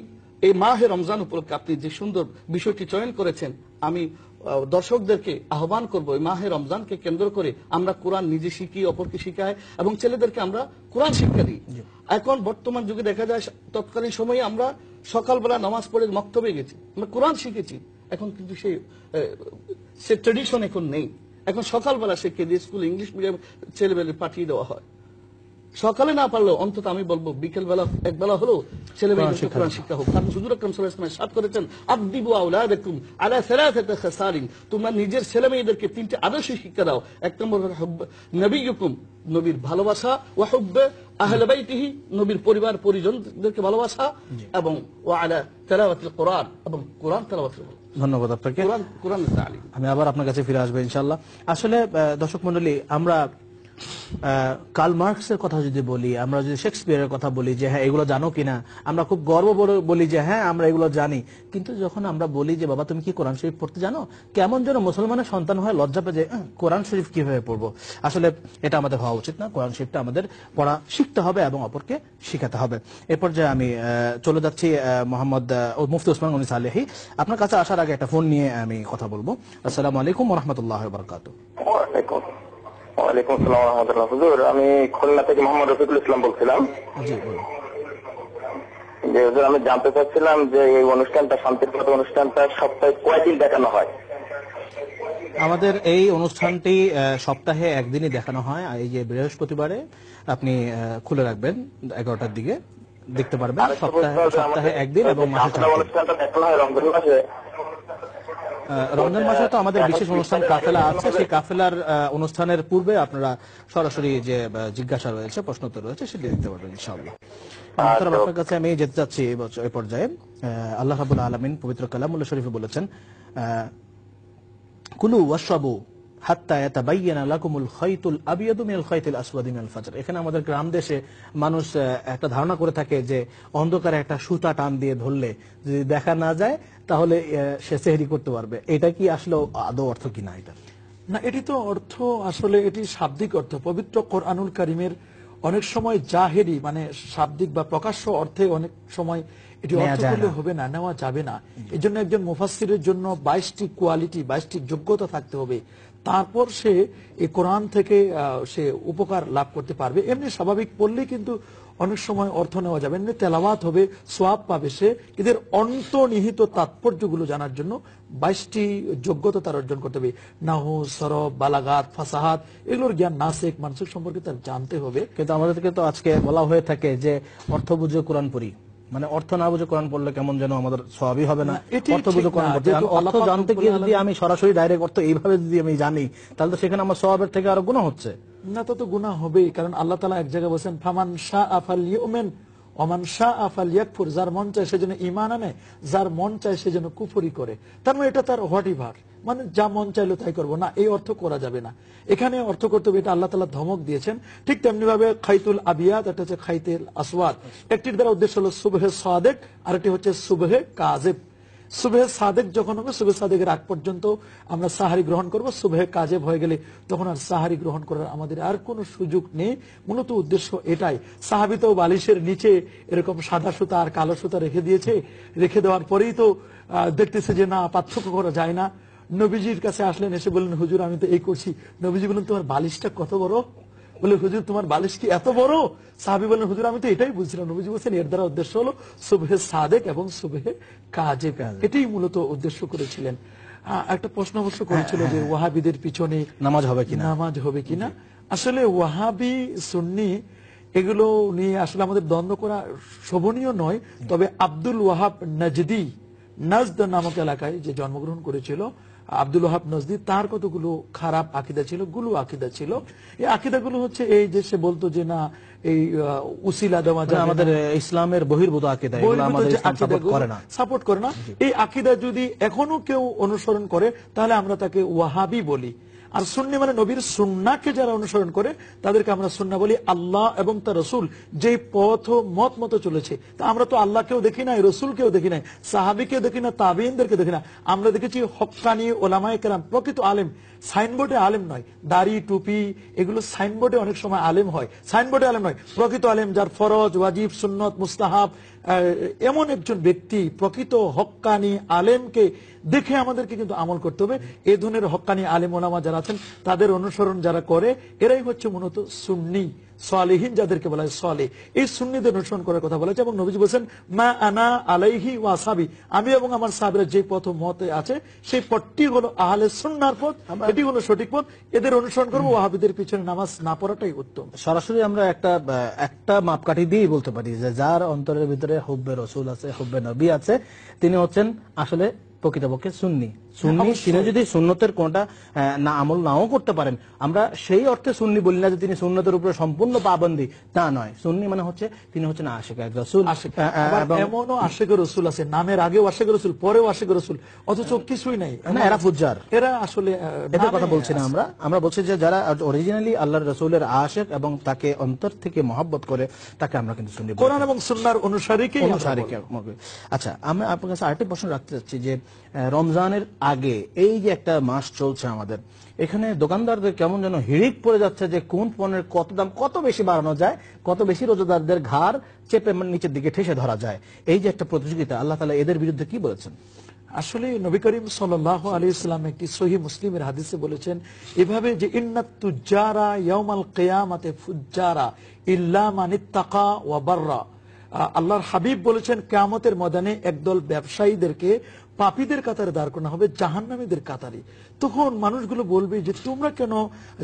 S3: এই মাহে রমজান উপলক্ষে আপনি যে সুন্দর বিষয়টি চয়ন করেছেন আমি দর্শকদেরকে আহ্বান করবো মাহে রমজানকে কেন্দ্র করে আমরা কোরআন নিজে শিখি অপরকে শিখাই এবং ছেলেদেরকে আমরা কোরআন শিক্ষা দিই এখন বর্তমান যুগে দেখা যায় তৎকালীন সময়ে আমরা সকালবেলা নামাজ পড়ে মক্তবে গেছি আমরা কোরআন শিখেছি এখন কিন্তু সেই সে ট্রেডিশন এখন নেই এখন সকালবেলা সে দিয়ে স্কুল ইংলিশ মিডিয়াম ছেলেবেলে পাঠিয়ে দেওয়া হয় সকালে না পারলেও অন্তত আমি বলবো বিকেল বেলা এক বেলা হলো ছেলে মেয়েদের কোরআন শিক্ষা হোক কারণ হুজুর আকরাম সাল্লাল্লাহু আলাইহি সাদ করেছেন আদিবু আওলাদাকুম আলা সালাসাতি খাসারিন তোমরা নিজের ছেলে মেয়েদেরকে তিনটি আদর্শ শিক্ষা দাও এক নম্বর হব নবীকুম নবীর ভালোবাসা ও হুব্বে আহলে বাইতিহি নবীর পরিবার পরিজনদেরকে ভালোবাসা এবং ও আলা তেলাওয়াতিল কোরআন এবং কোরআন তেলাওয়াতিল
S1: ধন্যবাদ আপনাকে আমি আবার আপনার কাছে ফিরে আসবো ইনশাল্লাহ আসলে দর্শক মন্ডলী আমরা কার্ল এর কথা যদি বলি আমরা যদি শেক্সপিয়ারের কথা বলি যে হ্যাঁ এগুলো জানো কিনা আমরা খুব গর্ব বলি যে হ্যাঁ আমরা এগুলো জানি কিন্তু যখন আমরা বলি যে বাবা তুমি কি কোরআন শরীফ পড়তে জানো কেমন যেন মুসলমানের সন্তান হয় লজ্জা পেয়ে যে কোরআন শরীফ কিভাবে পড়বো আসলে এটা আমাদের হওয়া উচিত না কোরআন শরীফটা আমাদের পড়া শিখতে হবে এবং অপরকে শিখাতে হবে এ পর্যায়ে আমি চলে যাচ্ছি মোহাম্মদ মুফতি ওসমান উনিস আলহি আপনার কাছে আসার আগে একটা ফোন নিয়ে আমি কথা বলবো আসসালামু আলাইকুম রহমতুল্লাহ বরকাত ওয়ালাইকুম আসসালাম রহমতুল্লাহ হুজুর আমি খুলনা থেকে মোহাম্মদ রফিকুল ইসলাম বলছিলাম যে হুজুর আমি জানতে চাচ্ছিলাম যে এই অনুষ্ঠানটা অনুষ্ঠানটা সপ্তাহে
S2: কয়দিন দেখানো হয় আমাদের
S1: এই অনুষ্ঠানটি সপ্তাহে একদিনই দেখানো হয় এই যে বৃহস্পতিবারে আপনি খুলে রাখবেন এগারোটার দিকে দেখতে পারবেন সপ্তাহে সপ্তাহে একদিন এবং মাসে
S2: অনুষ্ঠানটা দেখানো হয় মাসে
S1: রমজান মাসে তো আমাদের বিশেষ অনুষ্ঠান কাফেলা আছে সেই কাফেলার অনুষ্ঠানের পূর্বে আপনারা সরাসরি যে জিজ্ঞাসা রয়েছে প্রশ্ন প্রশ্নোত্তর রয়েছে সেটা দিতে পারবেন ইনশাআল্লাহ আপনার কাছে আমি যেতে চাচ্ছি এই পর্যায়ে আল্লাহ রাবুল আলমিন পবিত্র কালামুল্লা শরীফে বলেছেন কুলু ওয়াশাবু এখানে আমাদের গ্রাম শাব্দিক
S2: অর্থ পবিত্র কোরআনুল অনেক সময় জাহেরি মানে শাব্দিক বা প্রকাশ্য অর্থে অনেক সময় এটি হবে না নেওয়া যাবে না এজন্য একজন মুফাসিরের জন্য বাইশটি কোয়ালিটি বাইশটি যোগ্যতা থাকতে হবে তারপর সে এই কোরআন থেকে সে উপকার লাভ করতে পারবে এমনি স্বাভাবিক পড়লে কিন্তু অনেক সময় অর্থ নেওয়া যাবে এমনি তেলাওয়াত হবে সোয়াব পাবে সে এদের অন্তর্নিহিত তাৎপর্যগুলো জানার জন্য বাইশটি যোগ্যতা তার অর্জন করতে হবে নাহু সরব বালাঘাত ফাসাহাত এগুলোর জ্ঞান নাসেক মানসিক সম্পর্কে তার জানতে হবে কিন্তু আমাদেরকে তো আজকে বলা হয়ে থাকে যে অর্থ
S1: বুঝে কোরআন পড়ি মানে অর্থ না বুঝে কোরআন পড়লে কেমন যেন আমাদের সবই হবে না অর্থ বুঝে কোরআন পড়তে অর্থ জানতে গিয়ে যদি আমি সরাসরি ডাইরেক্ট অর্থ এইভাবে যদি আমি জানি তাহলে তো সেখানে আমার সবাবের থেকে আরো গুণা হচ্ছে
S2: না তো তো গুণা হবেই কারণ আল্লাহ তালা এক জায়গায় বলছেন ফামান শাহ আফাল ইউমেন অমান শাহ আফাল ইয়াকফুর যার মন চায় সে যেন ইমান আনে যার মন চায় সে যেন কুফুরি করে তার মানে এটা তার হোয়াট ইভার মানে যা মন চাইলো তাই করবো না এই অর্থ করা যাবে না এখানে অর্থ করতে হবে এটা আল্লাহ তালা ধমক দিয়েছেন ঠিক তেমনি ভাবে খাইতুল আবিয়াত একটা হচ্ছে খাইতুল আসওয়াদ একটির দ্বারা উদ্দেশ্য হলো সুবহে সাদেক আর একটি হচ্ছে সুবহে কাজেব সুবহে সাদেক যখন হবে সুবহে সাদেকের আগ পর্যন্ত আমরা সাহারি গ্রহণ করব সুবহে কাজে হয়ে গেলে তখন আর সাহারি গ্রহণ করার আমাদের আর কোনো সুযোগ নেই মূলত উদ্দেশ্য এটাই সাহাবি তো বালিশের নিচে এরকম সাদা সুতা আর কালো সুতা রেখে দিয়েছে রেখে দেওয়ার পরেই তো দেখতেছে যে না পার্থক্য করা যায় না নবীজির কাছে আসলেন এসে বললেন হুজুর আমি তো এই করছি নবীজি বললেন তোমার বালিশটা কত বড় বলে হুজুর তোমার বালিশ কি এত বড় সাহাবি বলেন হুজুর আমি তো এটাই বুঝছিলাম নবীজি বলছেন এর দ্বারা উদ্দেশ্য হলো শুভে সাদেক এবং শুভে কাজে এটাই মূলত উদ্দেশ্য করেছিলেন একটা প্রশ্ন অবশ্য হ্যাঁ, করেছিল যে হ্যাঁ, হ্যাঁ। ওয়াহাবিদের পিছনে নামাজ হবে কি নামাজ হবে কিনা আসলে ওয়াহাবি সুন্নি এগুলো নিয়ে আসলে আমাদের দ্বন্দ্ব করা শোভনীয় নয় তবে আব্দুল ওয়াহাব নজদি নজদ নামক এলাকায় যে জন্মগ্রহণ করেছিল আব্দুল ওহাব নজদি তার কতগুলো খারাপ আকিদা ছিল গুলো আকিদা ছিল এই আকিদাগুলো হচ্ছে এই যে সে বলতো যে না এই উসিলা দেওয়া মানে যায় আমাদের ইসলামের বহির্ভূত আকিদা সাপোর্ট করে না এই আকিদা যদি এখনো কেউ অনুসরণ করে তাহলে আমরা তাকে ওয়াহাবি বলি আর সুন্নি মানে নবীর সুন্নাকে যারা অনুসরণ করে তাদেরকে আমরা সুন্না বলি আল্লাহ এবং তার রসুল যে পথ মত মতো চলেছে তা আমরা তো আল্লাহ কেউ দেখি নাই কেউ দেখি নাই কেউ দেখি না তাবিনদেরকে দেখি না আমরা দেখেছি হকানি ওলামায় কেরাম প্রকৃত আলেম সাইনবোর্ডে আলেম নয় দাড়ি টুপি এগুলো সাইনবোর্ডে অনেক সময় আলেম হয় সাইনবোর্ডে আলেম নয় প্রকৃত আলেম যার ফরজ ওয়াজিব সুন্নত মুস্তাহাব এমন একজন ব্যক্তি প্রকৃত হকানি আলেমকে দেখে আমাদেরকে কিন্তু আমল করতে হবে এ ধরনের হকানি আলেম ওলামা যারা আছেন তাদের অনুসরণ যারা করে এরাই হচ্ছে মূলত সুন্নি সালেহীন যাদেরকে বলা হয় সালে এই সুন্নিদের অনুসরণ করার কথা বলা হয়েছে এবং নবীজি বলছেন মা আনা আলাইহি ওয়া সাবি আমি এবং আমার সাহাবিরা যে পথ মতে আছে সেই পথটি হলো আহলে সুন্নার পথ এটি হলো সঠিক পথ এদের অনুসরণ করবো ওয়াহাবিদের পিছনে নামাজ না পড়াটাই উত্তম
S1: সরাসরি আমরা একটা একটা মাপকাঠি দিয়ে বলতে পারি যে যার অন্তরের ভিতরে হুব্বে রসুল আছে হুব্বে নবী আছে তিনি হচ্ছেন আসলে প্রকৃতপক্ষে সুন্নি সুন্নি তিনি যদি সুন্নতের কোনটা না আমল নাও করতে পারেন আমরা সেই অর্থে সুন্নি বলি না যে তিনি সুন্নতের উপরে সম্পূর্ণ পাবন্দি তা নয় সুন্নি মানে হচ্ছে তিনি হচ্ছেন আশেখ রসুল এমনও
S2: আশেখ রসুল আছে নামের আগেও আশেখ রসুল পরেও আশেখ রসুল অথচ কিছুই নাই এরা এরা আসলে এটা কথা বলছি না আমরা
S1: আমরা বলছি যে যারা অরিজিনালি আল্লাহ রসুলের আশেখ এবং তাকে অন্তর থেকে মহব্বত করে তাকে আমরা কিন্তু সুন্নি কোরআন এবং সুন্নার অনুসারীকে আচ্ছা আমি আপনার কাছে আরেকটি প্রশ্ন রাখতে চাচ্ছি যে রমজানের আগে এই যে একটা মাস চলছে আমাদের এখানে দোকানদারদের কেমন যেন হিড়িক পড়ে যাচ্ছে যে কোন পণ্যের কত দাম কত বেশি বাড়ানো যায় কত বেশি রোজাদারদের ঘর চেপে মানে
S2: নিচের দিকে ঠেসে ধরা যায় এই যে একটা প্রতিযোগিতা আল্লাহ তালা এদের বিরুদ্ধে কি বলেছেন আসলে নবী করিম সাল্লাহ আলী ইসলাম একটি সহি মুসলিমের হাদিসে বলেছেন এভাবে যে আল্লাহর হাবিব বলেছেন কেয়ামতের ময়দানে একদল ব্যবসায়ীদেরকে পাপীদের কাতারে দাঁড় করানো হবে জাহান্নামীদের কাতারে তখন মানুষগুলো বলবে যে তোমরা কেন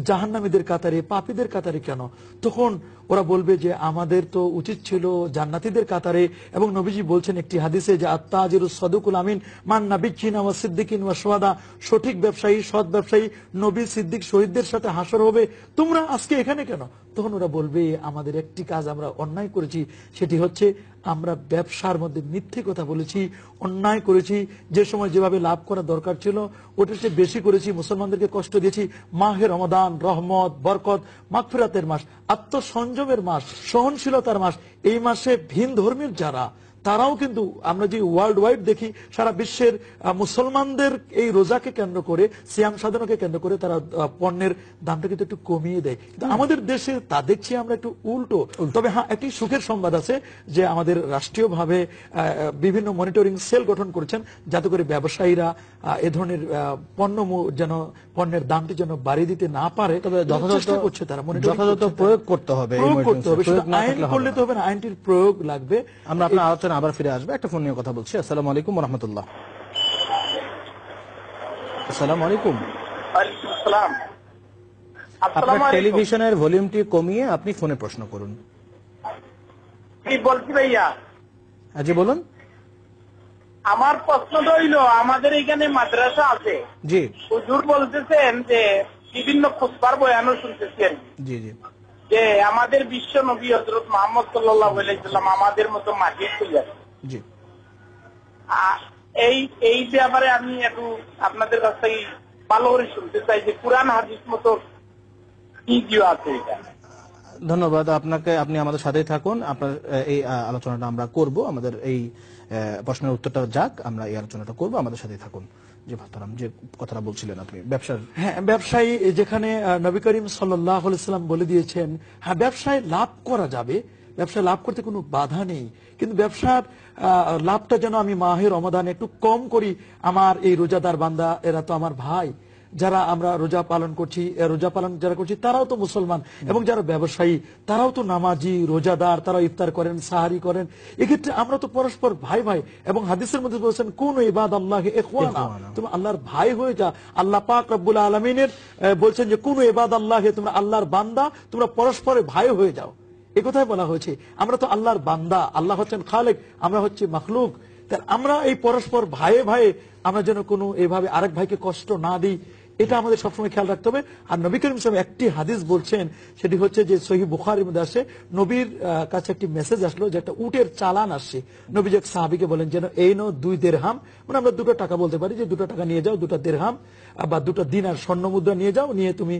S2: জাহান্নামীদের কাতারে পাপীদের কাতারে কেন তখন ওরা বলবে যে আমাদের তো উচিত ছিল জান্নাতিদের কাতারে এবং নবীজি বলছেন একটি হাদিসে যে আত্মা আত্মাহাজির সদুকুল আমিন মান্না বিচ্ছিন ও সিদ্দিকিন ওয়া সোয়াদা সঠিক ব্যবসায়ী সৎ ব্যবসায়ী নবী সিদ্দিক শহীদদের সাথে হাসর হবে তোমরা আজকে এখানে কেন তখন ওরা বলবে আমাদের একটি কাজ আমরা অন্যায় করেছি সেটি হচ্ছে আমরা ব্যবসার মধ্যে মিথ্যে কথা বলেছি অন্যায় করেছি যে সময় যেভাবে লাভ করা দরকার ছিল ওটা সে বেশি করেছি মুসলমানদেরকে কষ্ট দিয়েছি মাহের রমদান রহমত বরকত মাফিরাতের মাস আত্মসঞ্জ সংযমের মাস সহনশীলতার মাস এই মাসে ভিন ধর্মীর যারা তারাও কিন্তু আমরা যে ওয়ার্ল্ড ওয়াইড দেখি সারা বিশ্বের মুসলমানদের এই রোজাকে কেন্দ্র করে সিয়াম সাধনাকে কেন্দ্র করে তারা পণ্যের দামটা কিন্তু একটু কমিয়ে দেয় কিন্তু আমাদের দেশে তা দেখছি আমরা একটু উল্টো তবে হ্যাঁ একটি সুখের সংবাদ আছে যে আমাদের রাষ্ট্রীয়ভাবে বিভিন্ন মনিটরিং সেল গঠন করেছেন যাতে করে ব্যবসায়ীরা এ ধরনের পণ্য যেন পণ্যের দামটি যেন বাড়িয়ে দিতে না পারে তবে চেষ্টা করছে তারা যথাযথ প্রয়োগ করতে হবে প্রয়োগ করতে হবে আইন করলে তো হবে না আইনটির প্রয়োগ লাগবে
S1: আমরা আপনার আলোচনা আবার ফিরে আসবে একটা ফোন নিয়ে কথা বলছি আসসালাম আলাইকুম রহমতুল্লাহ আসসালাম আলাইকুম
S3: আপনার টেলিভিশনের
S1: ভলিউমটি কমিয়ে আপনি ফোনে প্রশ্ন করুন বলছি ভাইয়া আজি হ্যাঁ, বলুন আমার প্রশ্ন রইল আমাদের এখানে মাদ্রাসা আছে জি হুজুর বলতেছেন যে বিভিন্ন খুববার বয়ানো শুনতেছি জি জি
S3: যে আমাদের বিশ্ব নবী হজরত মোহাম্মদ সাল্লাম আমাদের মতো মাটির তৈরি এই এই ব্যাপারে আমি একটু আপনাদের কাছ থেকে শুনতে চাই যে কোরআন মতো
S2: কি আছে এটা
S1: ধন্যবাদ আপনাকে আপনি আমাদের সাথেই থাকুন আপনার এই আলোচনাটা আমরা করব আমাদের এই প্রশ্নের উত্তরটা যাক আমরা এই আলোচনাটা করব আমাদের সাথেই থাকুন
S2: যে ভাতারাম যে কথাটা বলছিলেন আপনি ব্যবসার হ্যাঁ ব্যবসায়ী যেখানে নবী করিম সাল্লাহ সাল্লাম বলে দিয়েছেন হ্যাঁ ব্যবসায় লাভ করা যাবে ব্যবসায় লাভ করতে কোনো বাধা নেই কিন্তু ব্যবসার লাভটা যেন আমি মাহের রমাদান একটু কম করি আমার এই রোজাদার বান্দা এরা তো আমার ভাই যারা আমরা রোজা পালন করছি রোজা পালন যারা করছি তারাও তো মুসলমান এবং যারা ব্যবসায়ী তারাও তো নামাজি রোজাদার তারা ইফতার করেন সাহারি করেন এক্ষেত্রে আমরা তো পরস্পর ভাই ভাই এবং হাদিসের মধ্যে বলছেন কোন ইবাদ আল্লাহ তুমি আল্লাহর ভাই হয়ে যা আল্লাহ পাক রব্বুল আলমিনের বলছেন যে কোন ইবাদ আল্লাহ তোমরা আল্লাহর বান্দা তোমরা পরস্পরের ভাই হয়ে যাও এ কথায় বলা হয়েছে আমরা তো আল্লাহর বান্দা আল্লাহ হচ্ছেন খালেক আমরা হচ্ছে মখলুক আমরা এই পরস্পর ভাইয়ে ভাইয়ে আমরা যেন কোনো এভাবে আরেক ভাইকে কষ্ট না দিই এটা আমাদের সবসময় খেয়াল রাখতে হবে আর নবী করিম সাহেব একটি হাদিস বলছেন সেটি হচ্ছে যে সহি বুখারের মধ্যে আসে নবীর কাছে একটি মেসেজ আসলো যে একটা উটের চালান আসছে নবী যে সাহাবিকে বলেন যেন এই নো দুই দেড়হাম মানে আমরা দুটো টাকা বলতে পারি যে দুটো টাকা নিয়ে যাও দুটো দেড়হাম বা দুটো দিন আর স্বর্ণ মুদ্রা নিয়ে যাও নিয়ে তুমি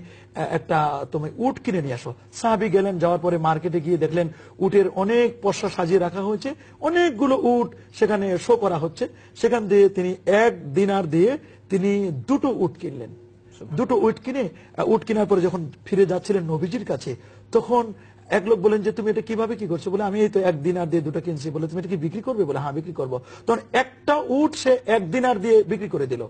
S2: একটা তুমি উট কিনে নিয়ে আসো সাহাবি গেলেন যাওয়ার পরে মার্কেটে গিয়ে দেখলেন উটের অনেক পশা সাজিয়ে রাখা হয়েছে অনেকগুলো উট সেখানে শো করা হচ্ছে সেখান দিয়ে তিনি এক দিনার দিয়ে তিনি দুটো উট কিনলেন দুটো উইট কিনে উট কেনার পরে যখন ফিরে যাচ্ছিলেন নবীজির কাছে তখন এক লোক বলেন যে তুমি এটা কিভাবে কি করছো বলে আমি এই তো একদিন আর দিয়ে দুটো কিনছি বলে তুমি এটা কি বিক্রি করবে বলে হ্যাঁ বিক্রি করবো তখন একটা উট সে একদিন আর দিয়ে বিক্রি করে দিল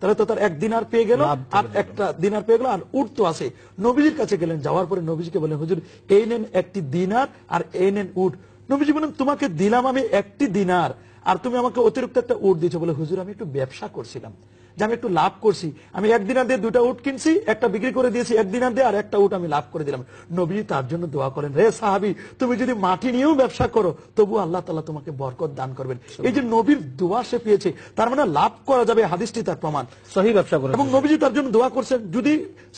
S2: তাহলে তো তার একদিন আর পেয়ে গেল আর একটা দিন আর পেয়ে গেল আর উঠ তো আছে নবীজির কাছে গেলেন যাওয়ার পরে নবীজিকে বলেন হুজুর এই নেন একটি দিনার আর এই নেন উঠ নবীজি বলেন তোমাকে দিলাম আমি একটি দিনার আর তুমি আমাকে অতিরিক্ত একটা উঠ দিয়েছো বলে হুজুর আমি একটু ব্যবসা করছিলাম যে আমি একটু লাভ করছি আমি একদিন আদে দুটা উট কিনছি একটা বিক্রি করে দিয়েছি একদিন আদে আর একটা উট আমি লাভ করে দিলাম নবী তার জন্য দোয়া করেন রে সাহাবি তুমি যদি মাটি নিয়েও ব্যবসা করো তবু আল্লাহ তালা তোমাকে বরকত দান করবেন এই যে নবীর দোয়া সে পেয়েছে তার মানে লাভ করা যাবে হাদিসটি তার প্রমাণ সহি ব্যবসা করে এবং নবীজি তার জন্য দোয়া করছেন যদি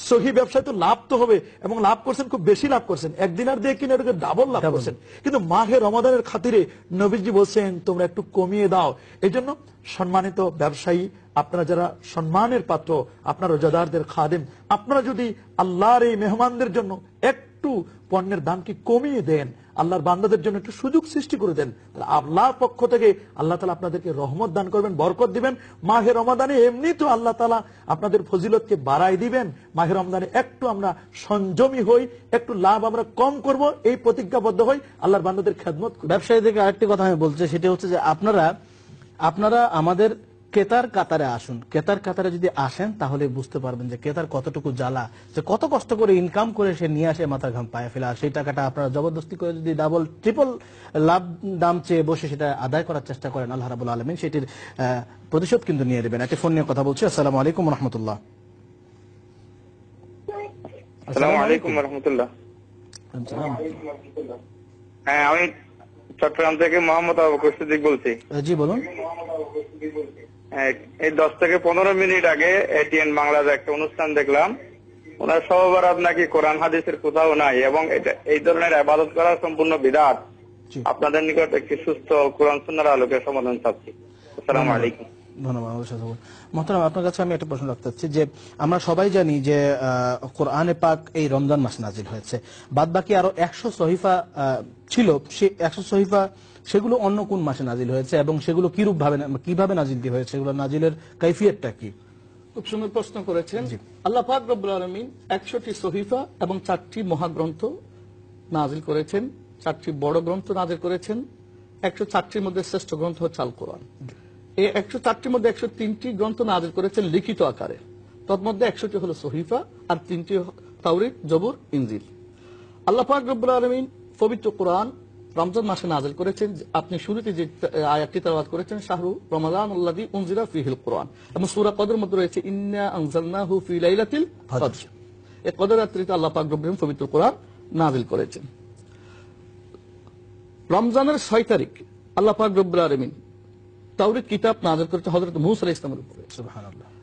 S2: সহি ব্যবসায় তো লাভ তো হবে এবং লাভ করছেন খুব বেশি লাভ করছেন একদিন আর দিয়ে কিনে ওটাকে ডাবল লাভ করছেন কিন্তু মাঘে রমাদানের খাতিরে নবীজি বলছেন তোমরা একটু কমিয়ে দাও এই জন্য সম্মানিত ব্যবসায়ী আপনারা যারা সম্মানের পাত্র আপনার রোজাদারদের খাদেম আপনারা যদি আল্লাহর এই মেহমানদের জন্য একটু পণ্যের দাম কি কমিয়ে দেন আল্লাহর বান্দাদের জন্য একটু সুযোগ সৃষ্টি করে দেন তাহলে আল্লাহর পক্ষ থেকে আল্লাহ তালা আপনাদেরকে রহমত দান করবেন বরকত দিবেন মাহের রমাদানে এমনি তো আল্লাহ তালা আপনাদের ফজিলতকে বাড়াই দিবেন মাহের রমদানে একটু আমরা সংযমী হই একটু লাভ আমরা কম করব এই প্রতিজ্ঞাবদ্ধ হই আল্লাহর বান্দাদের খেদমত ব্যবসায়ী থেকে
S1: আরেকটি কথা আমি বলছি সেটা হচ্ছে যে আপনারা আপনারা আমাদের কেতার কাতারে আসুন কেতার কাতারে যদি আসেন তাহলে বুঝতে পারবেন যে কেতার কতটুকু জ্বালা যে কত কষ্ট করে ইনকাম করে সে নিয়ে আসে মাথার ঘাম পায়ে ফেলে আর সেই টাকাটা আপনারা জবরদস্তি করে যদি ডাবল ট্রিপল লাভ দাম চেয়ে বসে সেটা আদায় করার চেষ্টা করেন আল্লাহ রাবুল আলমিন সেটির প্রতিশোধ কিন্তু নিয়ে দেবেন একটি ফোন নিয়ে কথা বলছি আসসালাম আলাইকুম রহমতুল্লাহ
S2: আসসালামু আলাইকুম
S3: রহমতুল্লাহ হ্যাঁ আমি চট্টগ্রাম থেকে মোহাম্মদ আবুকর সিদ্দিক বলছি হ্যাঁ, জি বলুন হ্যাঁ, এই দশ থেকে
S2: পনেরো মিনিট আগে এটিএন বাংলার একটা অনুষ্ঠান দেখলাম ওনার সহবরাত নাকি কোরআন হাদিসের কোথাও নাই এবং এই ধরনের আবাদত করা সম্পূর্ণ বিরাট আপনাদের নিকট একটি সুস্থ কোরআন সুন্দর আলোকে সমাধান চাচ্ছি আসসালাম আলাইকুম
S1: সবাই জানি যে কোরআনে পাক এই রমজান মাসে হয়েছে আরো একশো ছিল সে একশো সেগুলো অন্য কোন মাসে নাজিল হয়েছে এবং সেগুলো কিরূপ ভাবে কিভাবে নাজিল দিয়ে হয়েছে সেগুলো নাজিলের কৈফিয়তটা
S3: কি খুব সুন্দর প্রশ্ন করেছেন আল্লাহ পাক আলমিন একশোটি সহিফা এবং চারটি মহাগ্রন্থ নাজিল করেছেন চারটি বড় গ্রন্থ নাজিল করেছেন একশো চারটির মধ্যে শ্রেষ্ঠ গ্রন্থ হচ্ছে আল কোরআন এই একশো চারটির মধ্যে একশো তিনটি গ্রন্থ নাজিল করেছেন লিখিত আকারে তন্মধ্যে একশোটি হলো সহিফা আর তিনটি তাওরিক জবুর ইঞ্জিল আল্লাহ পাক রব্বুল আলমিন পবিত্র কোরআন রমজান মাসে নাজিল করেছেন আপনি শুরুতে যে আয়াতটি তালাবাদ করেছেন শাহরু রমাদান উল্লাদি উনজিরা ফিহিল কোরআন এবং সুরা কদের মধ্যে রয়েছে ইন্না হু ফি লাইলাতিল কদর এই কদর রাত্রিতে আল্লাহ পাক রব্বুল পবিত্র কোরআন নাজিল করেছেন রমজানের ছয় তারিখ আল্লাহ পাক রব্বুল আলমিন তাওরিত কিতাব নাজর করেছে হজরত মুহস ইসলামের উপরে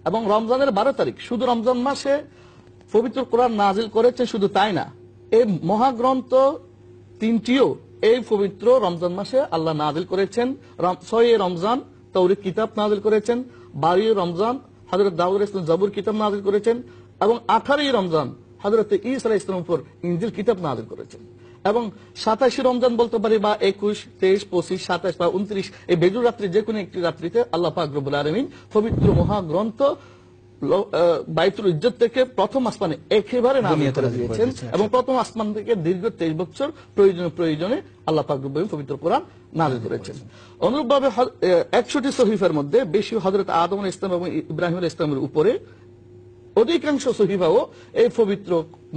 S3: এবং রমজানের বারো তারিখ শুধু রমজান মাসে পবিত্র কোরআন নাজিল করেছে শুধু তাই না এই মহাগ্রন্থ তিনটিও এই পবিত্র রমজান মাসে আল্লাহ নাজিল করেছেন ছয় রমজান তৌরিক কিতাব নাজিল করেছেন বারোই রমজান হজরত দাউদ ইসলাম জবুর কিতাব নাজিল করেছেন এবং আঠারোই রমজান হজরত ইসলাম ইসলাম উপর ইঞ্জিল কিতাব নাজিল করেছেন এবং সাতাশে রমজান বলতে পারি বা একুশ তেইশ পঁচিশ সাতাশ বা উনত্রিশ এই বেজুর রাত্রি যে কোনো একটি রাত্রিতে আল্লাহ পাকরবুল আলমিন পবিত্র মহাগ্রন্থ বাইতুল ইজ্জত থেকে প্রথম আসমানে একেবারে নামিয়ে করে দিয়েছেন এবং প্রথম আসমান থেকে দীর্ঘ তেইশ বছর প্রয়োজনে প্রয়োজনে আল্লাহ পবিত্র নাজিল করেছেন অনুরূপভাবে একশোটি শহীফের মধ্যে বেশি হজরত আদম ইসলাম এবং ইব্রাহিম ইসলামের উপরে অধিকাংশ সহিফাও এই পবিত্র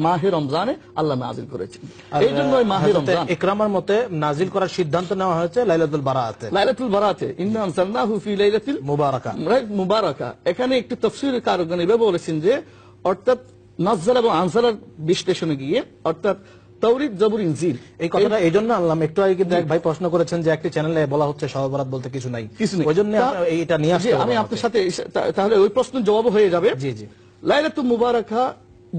S3: মাহের রমজানে আল্লাহ নাজিল করেছেন এই জন্য মাহের রমজান ইকরামার মতে নাজিল করার সিদ্ধান্ত নেওয়া হয়েছে লাইলাতুল বারাতে লাইলাতুল বারাতে ইন্না আনসালনাহু ফি লাইলাতিল মুবারাকা মুবারাকা এখানে একটি তাফসীর কারগনি এভাবে বলেছেন যে অর্থাৎ নাজল এবং আনসালার বিশ্লেষণে গিয়ে অর্থাৎ তাওরিদ জাবুর ইনজিল এই কথাটা এই
S1: জন্য আনলাম একটু আগে কিন্তু এক ভাই প্রশ্ন করেছেন যে একটি
S3: চ্যানেলে বলা হচ্ছে সহবরাত বলতে কিছু নাই ওই জন্য এটা নিয়ে আসছি আমি আপনার সাথে তাহলে ওই প্রশ্ন জবাব হয়ে যাবে জি জি লাইলাতুল মুবারাকা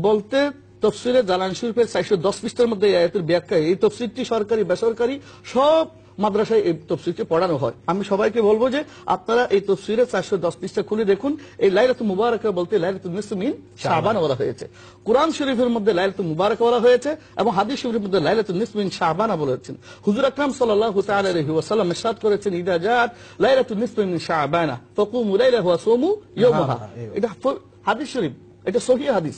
S3: বলতে তফসিরে জালান শিল্পের চারশো দশ পৃষ্ঠের মধ্যে এই আয়াতের ব্যাখ্যা এই তফসিলটি সরকারি বেসরকারি সব মাদ্রাসায় এই তফসিরকে পড়ানো হয় আমি সবাইকে বলবো যে আপনারা এই তফসিলের চারশো দশ পৃষ্ঠা খুলে দেখুন এই লাইলাত মুবারক বলতে লাইলাতুল মিন শাহবান বলা হয়েছে কোরআন শরীফের মধ্যে লাইলাতুল মুবারক বলা হয়েছে এবং হাদিস শরীফের মধ্যে লাইলাতুল মিন শাহবানা বলেছেন হুজুর আকরাম সাল্লাহ তাহি ওয়াসাল্লাম ইরশাদ করেছেন ইদা জাত লাইলাতুল মিন শাহবানা ফকুমু লাইলা হুয়া সোমু ইয়মহা এটা হাদিস শরীফ এটা সহি হাদিস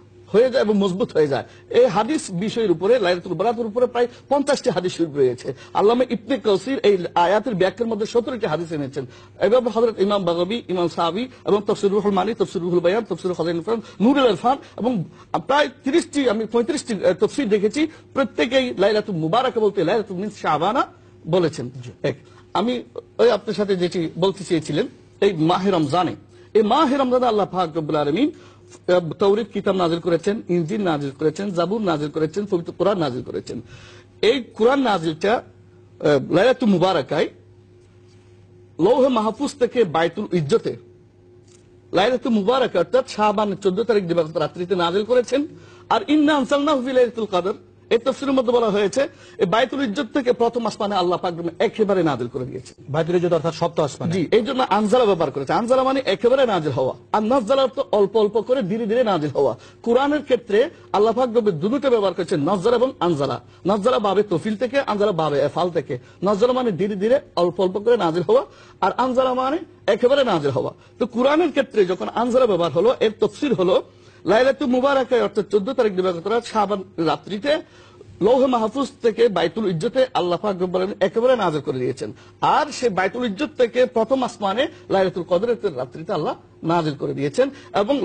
S3: হয়ে যায় এবং মজবুত হয়ে যায় এই হাদিস বিষয়ের উপরে লাইলাতুল বারাতের উপরে প্রায় পঞ্চাশটি হাদিস শরীফ রয়েছে আল্লামা ইবনে কৌসির এই আয়াতের ব্যাখ্যার মধ্যে সতেরোটি হাদিস এনেছেন এভাবে হজরত ইমাম বাগবি ইমাম সাহাবি এবং তফসির রুহুল মানি তফসির রুহুল বায়ান তফসির হজর ইরফান নুরুল ইরফান এবং প্রায় তিরিশটি আমি পঁয়ত্রিশটি তফসির দেখেছি প্রত্যেকেই লাইলাতুল মুবারক বলতে লাইলাতুল মিন শাহবানা বলেছেন এক আমি ওই আপনার সাথে যেটি বলতে চেয়েছিলেন এই মাহে রমজানে এই মাহে রমজানে আল্লাহ ফাহাক আলমিন তৌরিক কিতাব নাজির করেছেন ইঞ্জিন নাজির করেছেন জাবুর নাজির করেছেন পবিত্র কোরআন নাজির করেছেন এই কোরআন নাজিরটা লাইলাতু মুবারকাই লৌহ মাহফুজ থেকে বাইতুল ইজ্জতে লাইলাতু মুবারাকা অর্থাৎ শাহবান চোদ্দ তারিখ দিবাগত রাত্রিতে নাজিল করেছেন আর ইন্না আনসালনা হুফি লাইলাতুল কাদর তফসিলের মধ্যে বলা হয়েছে বাইতুল ইজ্জত থেকে প্রথম আসমানে আল্লাহ পাক একেবারে নাজিল করে দিয়েছে বাইতুল ইজ্জত অর্থাৎ আসমান জি এই জন্য আনজালা ব্যবহার করেছে আনজালা মানে একেবারে নাজিল হওয়া আর নাজালা তো অল্প অল্প করে ধীরে ধীরে নাজিল হওয়া কোরআনের ক্ষেত্রে আল্লাহ পাক ব্যবহার করেছে এবং আনজালা বাবে তফিল থেকে আনজালা বাবে এফাল থেকে মানে ধীরে ধীরে অল্প অল্প করে নাজিল হওয়া আর আনজালা মানে একেবারে নাজিল হওয়া তো কোরআনের ক্ষেত্রে যখন আনজালা ব্যবহার হলো এর তফসিল হলো লাইলাতু মুবারাকায় অর্থাৎ চোদ্দ তারিখ দিবাগত রাত সাবান রাত্রিতে লৌহ মাহফুজ থেকে বাইতুল ইজ্জতে আল্লাহ আকবর একেবারে নাজর করে দিয়েছেন আর সে বাইতুল ইজ্জত থেকে প্রথম আসমানে লাইলাতুল কদরের রাত্রিতে আল্লাহ নাজিল করে দিয়েছেন এবং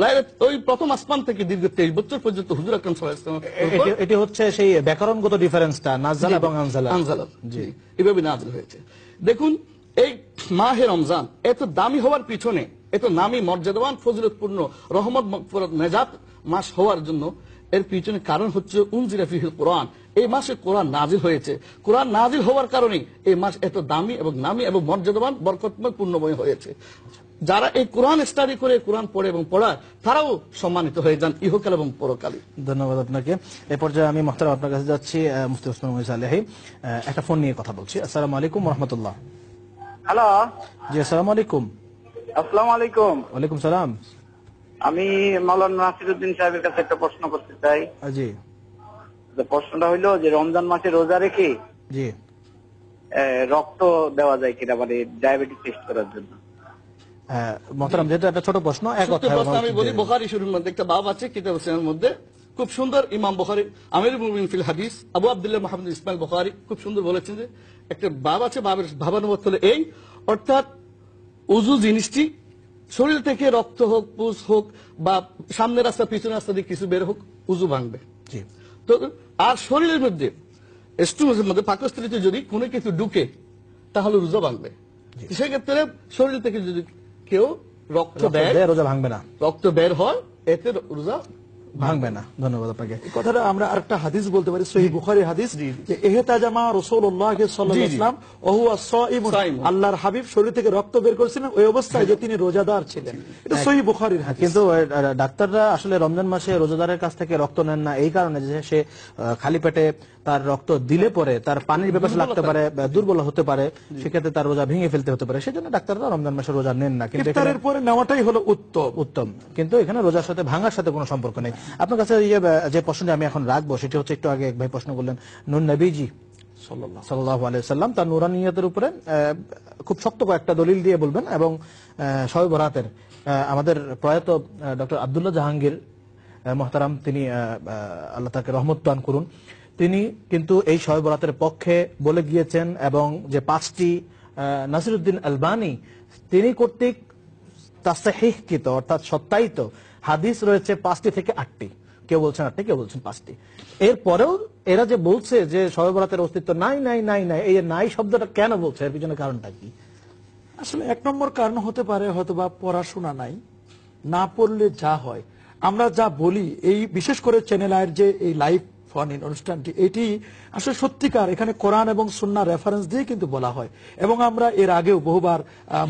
S3: ওই প্রথম আসমান থেকে দীর্ঘ তেইশ বছর পর্যন্ত হুজুর আকরম সাল্লাহ এটি হচ্ছে সেই
S1: ব্যাকরণগত ডিফারেন্সটা নাজাল এবং আনজালা আনজালা জি
S3: এভাবে নাজিল হয়েছে দেখুন এই মাহে রমজান এত দামি হওয়ার পিছনে এত নামি মর্যাদাবান ফজিলতপূর্ণ রহমত মকফরত মেজাব মাস হওয়ার জন্য এর পিছনে কারণ হচ্ছে উনজিরাফিহিল কোরআন এই মাসে কোরআন নাজিল হয়েছে কোরআন নাজিল হওয়ার কারণে এই মাস এত দামি এবং নামি এবং মর্যাদাবান বরকতময় পূর্ণময় হয়েছে যারা এই কোরআন স্টাডি করে কোরআন পড়ে এবং পড়ায় তারাও সম্মানিত হয়ে যান ইহকাল এবং পরকালে
S1: ধন্যবাদ আপনাকে এ পর্যায়ে আমি মহতার আপনার কাছে যাচ্ছি মুফতি ওসমান মহিজ আলহী একটা ফোন নিয়ে কথা বলছি আসসালামু আলাইকুম রহমতুল্লাহ হ্যালো জি আসসালামু আলাইকুম
S2: আসসালামু আলাইকুম ওয়ালাইকুম সালাম আমি
S3: মাওলানা নাসিরউদ্দিন সাহেবের কাছে একটা প্রশ্ন করতে চাই জি প্রশ্নটা হইলো যে রমজান মাসে রোজা রেখে জি রক্ত দেওয়া যায় কিনা মানে ডায়াবেটিস টেস্ট করার জন্য
S1: হ্যাঁ, মহতারাম একটা ছোট প্রশ্ন এক কথা আমি বলি
S3: মধ্যে একটা বাব আছে কিতাব হোসেনের মধ্যে খুব সুন্দর ইমাম বখারি আমির মুমিন ফিল হাদিস আবু আবদুল্লাহ ইসমাইল বখারি খুব সুন্দর বলেছেন যে একটা বাব আছে বাবের ভাবানুবাদ হলো এই অর্থাৎ উজু জিনিসটি শরীর থেকে রক্ত হোক পুষ হোক বা সামনে রাস্তা পিছনে রাস্তা দিয়ে কিছু বের হোক উজু ভাঙবে তো আর শরীরের মধ্যে মধ্যে পাকস্থলিতে যদি কোনো কিছু ঢুকে তাহলে রোজা ভাঙবে সেক্ষেত্রে শরীর থেকে যদি কেউ রক্ত দেয় রোজা ভাঙবে না রক্ত বের হয় এতে রোজা
S2: ভাঙবে না ধন্যবাদ আপনাকে কথাটা আমরা আরেকটা হাদিস বলতে পারি সহি বুখারি হাদিস রসুল্লাহ আল্লাহর হাবিব শরীর থেকে রক্ত বের করেছিলেন ওই অবস্থায় যে তিনি রোজাদার ছিলেন এটা সহি বুখারির হাদিস কিন্তু
S1: ডাক্তাররা আসলে রমজান মাসে রোজাদারের কাছ থেকে রক্ত নেন না এই কারণে যে সে খালি পেটে তার রক্ত দিলে পরে তার পানির ব্যাপারে লাগতে পারে দুর্বল হতে পারে সেক্ষেত্রে তার রোজা ভেঙে ফেলতে হতে পারে সেজন্য ডাক্তাররা রমজান মাসে রোজা নেন না কিন্তু পরে নেওয়াটাই হলো উত্তম উত্তম কিন্তু এখানে রোজার সাথে ভাঙার সাথে কোনো সম্পর্ক নেই আপনার কাছে যে প্রশ্নটি আমি এখন রাখবো সেটি হচ্ছে একটু আগে এক ভাই প্রশ্ন করলেন নুন নবীজি তার নুরানিয়াতের খুব শক্ত কয়েকটা দলিল দিয়ে বলবেন এবং সবে বরাতের আমাদের প্রয়াত ডক্টর আবদুল্লাহ জাহাঙ্গীর মহতারাম তিনি আল্লাহ তাকে রহমত দান করুন তিনি কিন্তু এই সবে বরাতের পক্ষে বলে গিয়েছেন এবং যে পাঁচটি নাসিরুদ্দিন আলবানি তিনি কর্তৃক তাস্তাহিকৃত অর্থাৎ সত্যায়িত হাদিস রয়েছে পাঁচটি থেকে আটটি কেউ বলছেন আটটি কেউ বলছেন পাঁচটি এরপরেও এরা যে
S2: বলছে যে সর্বরাতের অস্তিত্ব নাই নাই নাই নাই এই যে নাই শব্দটা কেন বলছে এর পিছনে কারণটা কি আসলে এক নম্বর কারণ হতে পারে হয়তো বা পড়াশোনা নাই না পড়লে যা হয় আমরা যা বলি এই বিশেষ করে চ্যানেল আয়ের যে এই লাইভ ফোন ইন অনুষ্ঠানটি এটি আসলে সত্যিকার এখানে কোরআন এবং সুন্না রেফারেন্স দিয়ে কিন্তু বলা হয় এবং আমরা এর আগেও বহুবার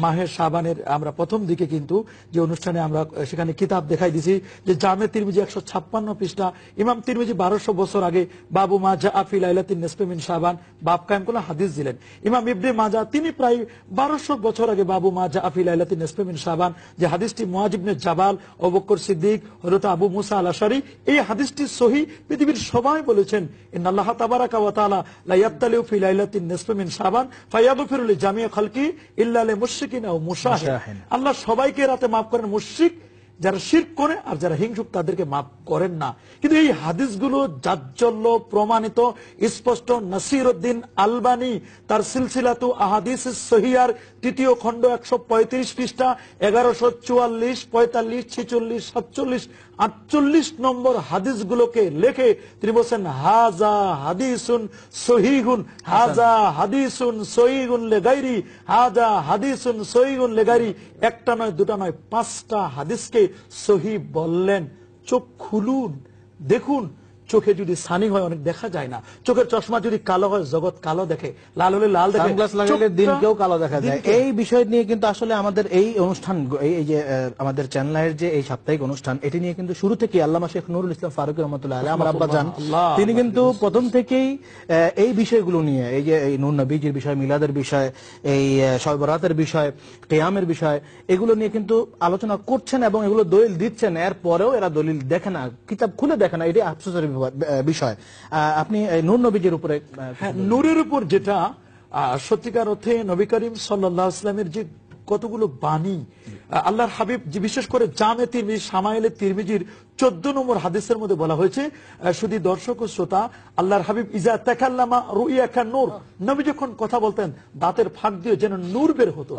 S2: মাহের সাবানের আমরা প্রথম দিকে কিন্তু যে অনুষ্ঠানে আমরা সেখানে কিতাব দেখাই দিছি যে জামে তিরমিজি একশো ছাপ্পান্ন পৃষ্ঠা ইমাম তিরমিজি বারোশো বছর আগে বাবু মাজা আফিল আইলাতিন নেসপেমিন সাবান বাপ কায়ম কোন হাদিস দিলেন ইমাম ইবনে মাজা তিনি প্রায় বারোশো বছর আগে বাবু মাজা আফিল আইলাতিন নেসপেমিন সাবান যে হাদিসটি মোয়াজিবনে জাবাল অবকর সিদ্দিক হরত আবু মুসা আল আশারি এই হাদিসটি সহি পৃথিবীর সবাই বলেছেন ইন্নাল্লাহ তাবারাক আল্লাহ সবাইকে রাতে মাফ করেন মুশ্রিক যারা শিরক করে আর যারা হিংসুক তাদেরকে মাফ করেন না কিন্তু এই হাদিস গুলো প্রমাণিত স্পষ্ট নাসির উদ্দিন আলবানি তার সিলসিলাতু আহাদিস সহিয়ার তৃতীয় খন্ড একশো পঁয়ত্রিশ পৃষ্ঠা এগারোশো চুয়াল্লিশ পঁয়তাল্লিশ ছেচল্লিশ সাতচল্লিশ আটচল্লিশ নম্বর হাদিসগুলোকে লেখে তিনি বলছেন হাজা হাদিসুন সহিগুন হাজা হাদিসুন সহিগুন লেগাইরি হাজা হাদিসুন সহিগুন লেগাইরি একটা নয় দুটা নয় পাঁচটা হাদিসকে সহি বললেন চোখ খুলুন দেখুন চোখে যদি সানি হয় অনেক দেখা যায় না চোখের চশমা যদি কালো হয় জগৎ কালো দেখে লাল হলে লাল দেখে সানগ্লাস লাগালে দিনকেও কালো দেখা যায় এই
S1: বিষয় নিয়ে কিন্তু আসলে আমাদের এই অনুষ্ঠান এই যে আমাদের চ্যানেলের যে এই সাপ্তাহিক অনুষ্ঠান এটি নিয়ে কিন্তু শুরু থেকে আল্লামা শেখ নুরুল ইসলাম ফারুক রহমতুল্লাহ আলাইহি আমার আব্বা জান তিনি কিন্তু প্রথম থেকেই এই বিষয়গুলো নিয়ে এই যে এই নূর নবীজির বিষয় মিলাদের বিষয় এই শয়বরাতের বিষয় কেয়ামের বিষয় এগুলো নিয়ে কিন্তু আলোচনা করছেন এবং এগুলো দলিল দিচ্ছেন এর পরেও এরা দলিল দেখে না কিতাব খুলে দেখে না এটি আফসোসের বিষয় আপনি নূর
S2: নবীজির উপরে হ্যাঁ, নূরের উপর যেটা সত্যিকার অর্থে নবী করিম সাল্লাহ ইসলামের যে কতগুলো বাণী আল্লাহর হাবিব বিশেষ করে জামে তিরমিজি সামাইলে তিরমিজির চোদ্দ নম্বর হাদিসের মধ্যে বলা হয়েছে শুধু দর্শক ও শ্রোতা আল্লাহর হাবিব ইজা তেকাল্লামা রুইয়াকা নূর নবী যখন কথা বলতেন দাঁতের ফাঁক দিয়ে যেন নূর বের হতো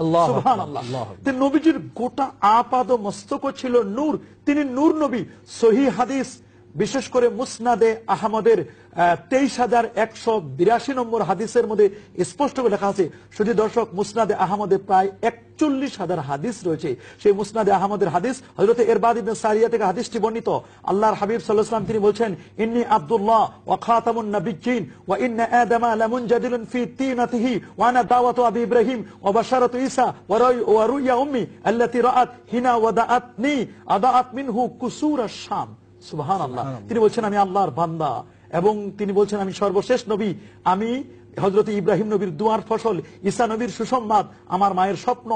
S2: নবীজির গোটা আপাদ মস্তক ছিল নূর তিনি নূর নবী সহি হাদিস বিশেষ করে মুসনাদে আহমদের তেইশ হাজার একশো বিরাশি নম্বর হাদিসের মধ্যে স্পষ্ট করে লেখা আছে শুধু দর্শক মুসনাদে আহমদে প্রায় একচল্লিশ হাজার হাদিস রয়েছে সেই মুসনাদে আহমদের হাদিস হজরত এরবাদ ইবনে সারিয়া থেকে হাদিসটি বর্ণিত আল্লাহর হাবিব সাল্লাম তিনি বলছেন ইন্নি আব্দুল্লাহ ও খাতামুন ও ওয়া ইন্না আদামা লামুনজাদিলুন ফি তিনাতিহি ওয়া আনা আবি ইব্রাহিম ওয়া বাশারাতু ঈসা ও রাই ও রুইয়া উম্মি আল্লাতী রাআত হিনা ওয়াদাআতনি আদাআত মিনহু কুসুরা শাম সুবাহান আল্লাহ তিনি বলছেন আমি আল্লাহর বান্দা এবং তিনি বলছেন আমি সর্বশেষ নবী আমি হজরত ইব্রাহিম নবীর দুয়ার ফসল ঈসা নবীর সুসম্বাদ আমার মায়ের স্বপ্ন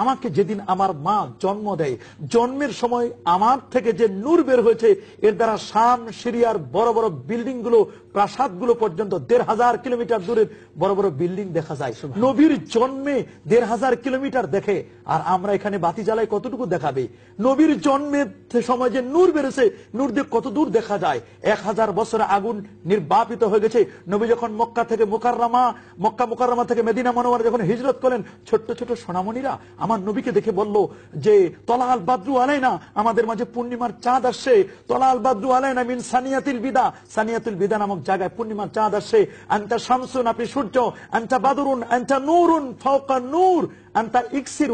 S2: আমাকে যেদিন আমার মা জন্ম দেয় জন্মের সময় আমার থেকে যে নূর বের হয়েছে এর দ্বারা শাম সিরিয়ার বড় বড় বিল্ডিং গুলো প্রাসাদগুলো পর্যন্ত দেড় হাজার কিলোমিটার দূরের বড় বড় বিল্ডিং দেখা যায় নবীর জন্মে দেড় হাজার কিলোমিটার দেখে আর আমরা এখানে বাতি জ্বালাই কতটুকু দেখাবে নবীর জন্মের সময় যে নূর বেড়েছে নূর দিয়ে কত দূর দেখা যায় এক হাজার বছর আগুন নির্বাপিত হয়ে গেছে নবী যখন মক্কা থেকে মোকাররামা মক্কা মোকাররামা থেকে মেদিনা মনোয়ার যখন হিজরত করেন ছোট্ট ছোট সোনামণিরা আমার নবীকে দেখে বলল যে তলাল বাদরু আলাই না আমাদের মাঝে পূর্ণিমার চাঁদ আসছে তলাল বাদরু আলাই না মিন সানিয়াতুল বিদা সানিয়াতুল বিদা নামক জায়গায় পূর্ণিমার চাঁদ আসে আন্তা শামসুন আপনি সূর্য আন্তা বাদরুন আন্তা নুরুন ফাউকা নূর আন্তা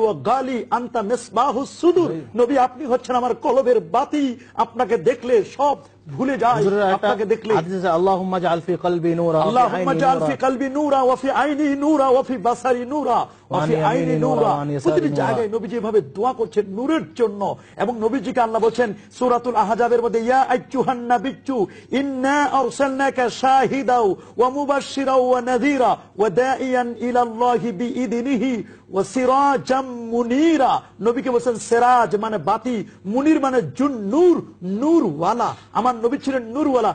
S2: ও গালি আন্তা মেসবাহ সুদুর নবী আপনি হচ্ছেন আমার কলবের বাতি আপনাকে দেখলে সব ভুলে যায় আপনাকে দেখলে আল্লাহুম্মা ফি কলবি নূরা আল্লাহুম্মা ফি কলবি নূরা ওয়া ফি আইনি নূরা ওয়া ফি বাসারি নূরা ওয়া ফি আইনি নূরা প্রতিটি জায়গায় নবী যেভাবে দোয়া করছেন নূরের জন্য এবং নবীজিকে আল্লাহ বলছেন সূরাতুল আহজাবের মধ্যে ইয়া আইয়ুহান নাবিয়্যু ইন্না আরসালনাকা শাহিদাও ওয়া মুবাশশিরাও ওয়া নাযীরা ওয়া দাঈয়ান ইলা আল্লাহি মানে মানে উসমান দুটা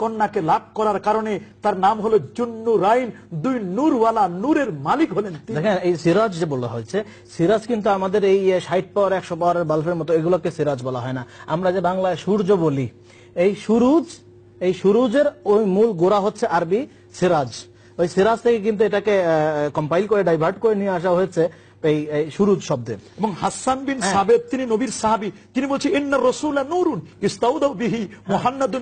S2: কন্যাকে লাভ করার কারণে তার নাম হলো জুন্নু রাইন দুই নূরওয়ালা নূরের মালিক হলেন
S1: দেখেন এই সিরাজ যে বলা হয়েছে সিরাজ কিন্তু আমাদের এই ষাট পাওয়ার একশো পাওয়ারের বাল্বের মতো এগুলোকে সিরাজ বলা হয় না আমরা যে বাংলায় সূর্য বলি এই সুরুজ এই সুরুজের ওই মূল গোড়া হচ্ছে আরবি সিরাজ
S2: ওই সিরাজ থেকে কিন্তু এটাকে কম্পাইল করে ডাইভার্ট করে নিয়ে আসা হয়েছে এই সুরুজ এবং হাসান বিন হ্যাঁ। সাবেদ তিনি নবীর সাহাবি তিনি বলছে ইন্না রসুলা নুরুন বিহি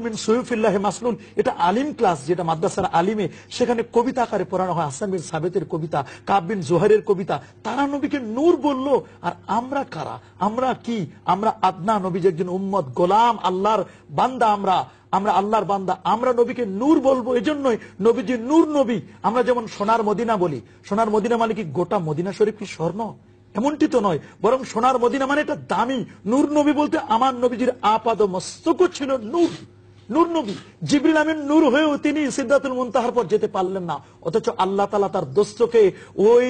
S2: বিন এটা আলিম ক্লাস যেটা মাদ্রাসার আলিমে সেখানে কবিতা আকারে পড়ানো হয় হাসান বিন কবিতা কাব বিন জোহারের কবিতা তারা নবীকে নূর বলল আর আমরা কারা আমরা কি আমরা আদনা নবীজ একজন উম্মদ গোলাম আল্লাহর বান্দা আমরা আমরা আল্লাহর বান্দা আমরা নবীকে নূর বলবো এজন্যই নবীজি নূর নবী আমরা যেমন সোনার মদিনা বলি সোনার মদিনা মানে কি গোটা মদিনা শরীফ কি স্বর্ণ এমনটি তো নয় বরং সোনার মদিনা মানে এটা দামি নূর নবী বলতে আমার নবীজির আপাদ মস্তক ছিল নূর নূর নবী জিবরিল আমিন নূর হয়েও তিনি সিদ্ধাতুল মুনতাহার পর যেতে পারলেন না অথচ আল্লাহ তালা তার দোস্তকে ওই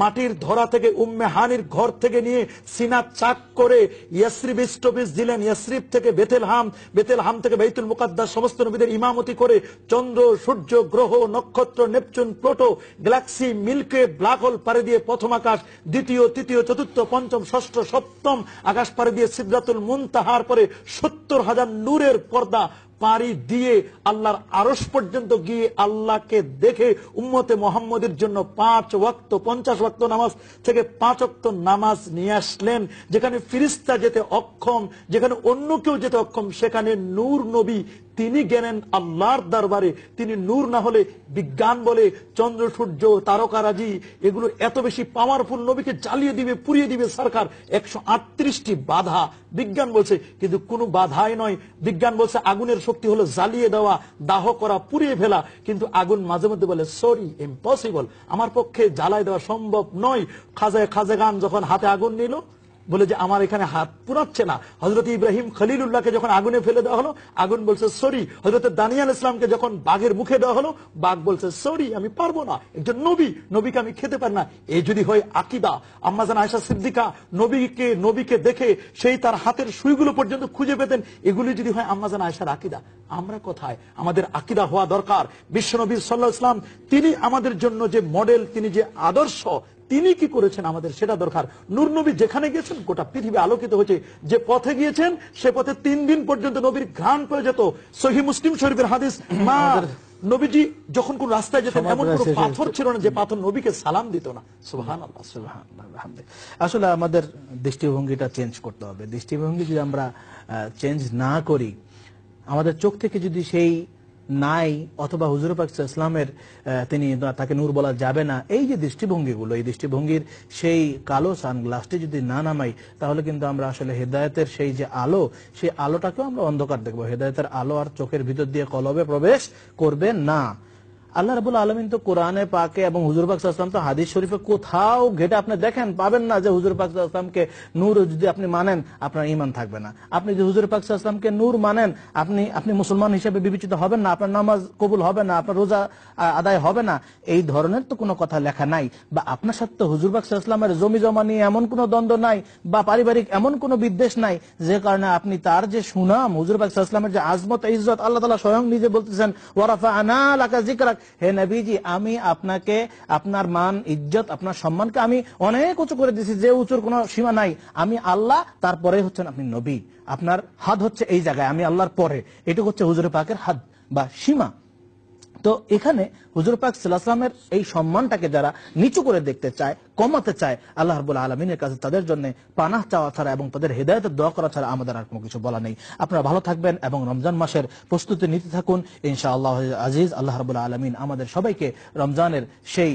S2: মাটির ধরা থেকে উম্মে হানির ঘর থেকে নিয়ে সিনা চাক করে ইয়াসরিফ স্টপিস দিলেন ইয়াসরিফ থেকে বেতেল হাম বেতেল হাম থেকে বেতুল মুকাদ্দার সমস্ত নবীদের ইমামতি করে চন্দ্র সূর্য গ্রহ নক্ষত্র নেপচুন প্লোটো গ্যালাক্সি মিল্কে ব্ল্যাক হোল পারে দিয়ে প্রথম আকাশ দ্বিতীয় তৃতীয় চতুর্থ পঞ্চম ষষ্ঠ সপ্তম আকাশ পারে দিয়ে সিদ্ধাতুল মুনতাহার পরে সত্তর হাজার নূরের পর্দা পারি দিয়ে আল্লাহর আরস পর্যন্ত গিয়ে আল্লাহকে দেখে উম্মতে মোহাম্মদের জন্য পাঁচ ওয়াক্ত পঞ্চাশ ওয়াক্ত নামাজ থেকে পাঁচ ওয়াক্ত নামাজ নিয়ে আসলেন যেখানে ফিরিস্তা যেতে অক্ষম যেখানে অন্য কেউ যেতে অক্ষম সেখানে নূর নবী তিনি গেলেন আল্লাহর দরবারে তিনি নূর না হলে বিজ্ঞান বলে চন্দ্র সূর্য তারকারাজি এগুলো এত বেশি পাওয়ারফুল নবীকে জ্বালিয়ে দিবে পুড়িয়ে দিবে সরকার একশো আটত্রিশটি বাধা বিজ্ঞান বলছে কিন্তু কোনো বাধাই নয় বিজ্ঞান বলছে আগুনের শক্তি হলো জ্বালিয়ে দেওয়া দাহ করা পুড়িয়ে ফেলা কিন্তু আগুন মাঝে মধ্যে বলে সরি ইম্পসিবল আমার পক্ষে জ্বালায় দেওয়া সম্ভব নয় খাজায় খাজে গান যখন হাতে আগুন নিল বলে যে আমার এখানে হাত পুরাচ্ছে না হজরত ইব্রাহিম খলিল উল্লাহকে যখন আগুনে ফেলে দেওয়া হলো আগুন বলছে সরি হজরত দানিয়াল ইসলামকে যখন বাঘের মুখে দেওয়া হলো বাঘ বলছে সরি আমি পারবো না একজন নবী নবীকে আমি খেতে পারি না এই যদি হয় আকিদা আম্মাজান আয়সা সিদ্দিকা নবীকে নবীকে দেখে সেই তার হাতের সুইগুলো পর্যন্ত খুঁজে পেতেন এগুলি যদি হয় আম্মাজান আয়সার আকিদা আমরা কোথায় আমাদের আকিদা হওয়া দরকার বিশ্ব নবী সাল্লাহ ইসলাম তিনি আমাদের জন্য যে মডেল তিনি যে আদর্শ তিনি কি করেছেন আমাদের সেটা দরকার নূর নবী যেখানে গিয়েছেন গোটা পৃথিবী আলোকিত হয়েছে যে পথে গিয়েছেন সে পথে তিন দিন পর্যন্ত নবীর ঘ্রাণ পেয়ে যেত সহি মুসলিম শরীফের হাদিস মা নবীজি যখন কোন রাস্তায় যেতেন এমন কোন পাথর ছিল না যে পাথর নবীকে সালাম দিত না সুহান আসলে
S1: আমাদের দৃষ্টিভঙ্গিটা চেঞ্জ করতে হবে দৃষ্টিভঙ্গি যদি আমরা চেঞ্জ না করি আমাদের চোখ থেকে যদি সেই নাই অথবা হুজুর ইসলামের তিনি তাকে নূর বলা যাবে না এই যে দৃষ্টিভঙ্গিগুলো এই দৃষ্টিভঙ্গির সেই কালো সানগ্লাসটি যদি না নামাই তাহলে কিন্তু আমরা আসলে হেদায়তের সেই যে আলো সেই আলোটাকেও আমরা অন্ধকার দেখবো হেদায়তের আলো আর চোখের ভিতর দিয়ে কলবে প্রবেশ করবে না আল্লাহ রাবুল আলমিন তো কোরআনে পাকে এবং হুজুর পাকসাল্লাম তো হাদিস শরীফে কোথাও ঘেটে আপনি দেখেন পাবেন না যে হুজুর পাকসাল্লামকে নূর যদি আপনি মানেন আপনার ইমান থাকবে না আপনি যদি হুজুর পাকসাল্লামকে নূর মানেন আপনি আপনি মুসলমান হিসেবে বিবেচিত হবেন না আপনার নামাজ কবুল হবে না আপনার রোজা আদায় হবে না এই ধরনের তো কোনো কথা লেখা নাই বা আপনার সাথে হুজুর পাকসাল্লামের জমি জমা নিয়ে এমন কোনো দ্বন্দ্ব নাই বা পারিবারিক এমন কোনো বিদ্বেষ নাই যে কারণে আপনি তার যে সুনাম হুজুর পাকসাল্লামের যে আজমত ইজত আল্লাহ তালা স্বয়ং নিজে বলতেছেন ওয়ারাফা আনা আলাকা জিকরাক হে নবীজি আমি আপনাকে আপনার মান ইজ্জত আপনার সম্মানকে আমি অনেক উঁচু করে দিছি যে উঁচুর কোনো সীমা নাই আমি আল্লাহ তারপরে হচ্ছেন আপনি নবী আপনার হাত হচ্ছে এই জায়গায় আমি আল্লাহর পরে এটা হচ্ছে হুজুরে পাকের হাত বা সীমা তো এখানে হুজুর পাক সাল্লাহামের এই সম্মানটাকে যারা নিচু করে দেখতে চায় কমাতে চায় আল্লাহ রবুল্লা আলমিনের কাছে তাদের জন্য পানাহ চাওয়া ছাড়া এবং তাদের হৃদায়তের দোয়া করা ছাড়া আমাদের আর কোনো কিছু বলা নেই আপনারা ভালো থাকবেন এবং রমজান মাসের প্রস্তুতি নিতে থাকুন ইনশা আল্লাহ আজিজ আল্লাহ রবুল্লা আলমিন আমাদের সবাইকে রমজানের সেই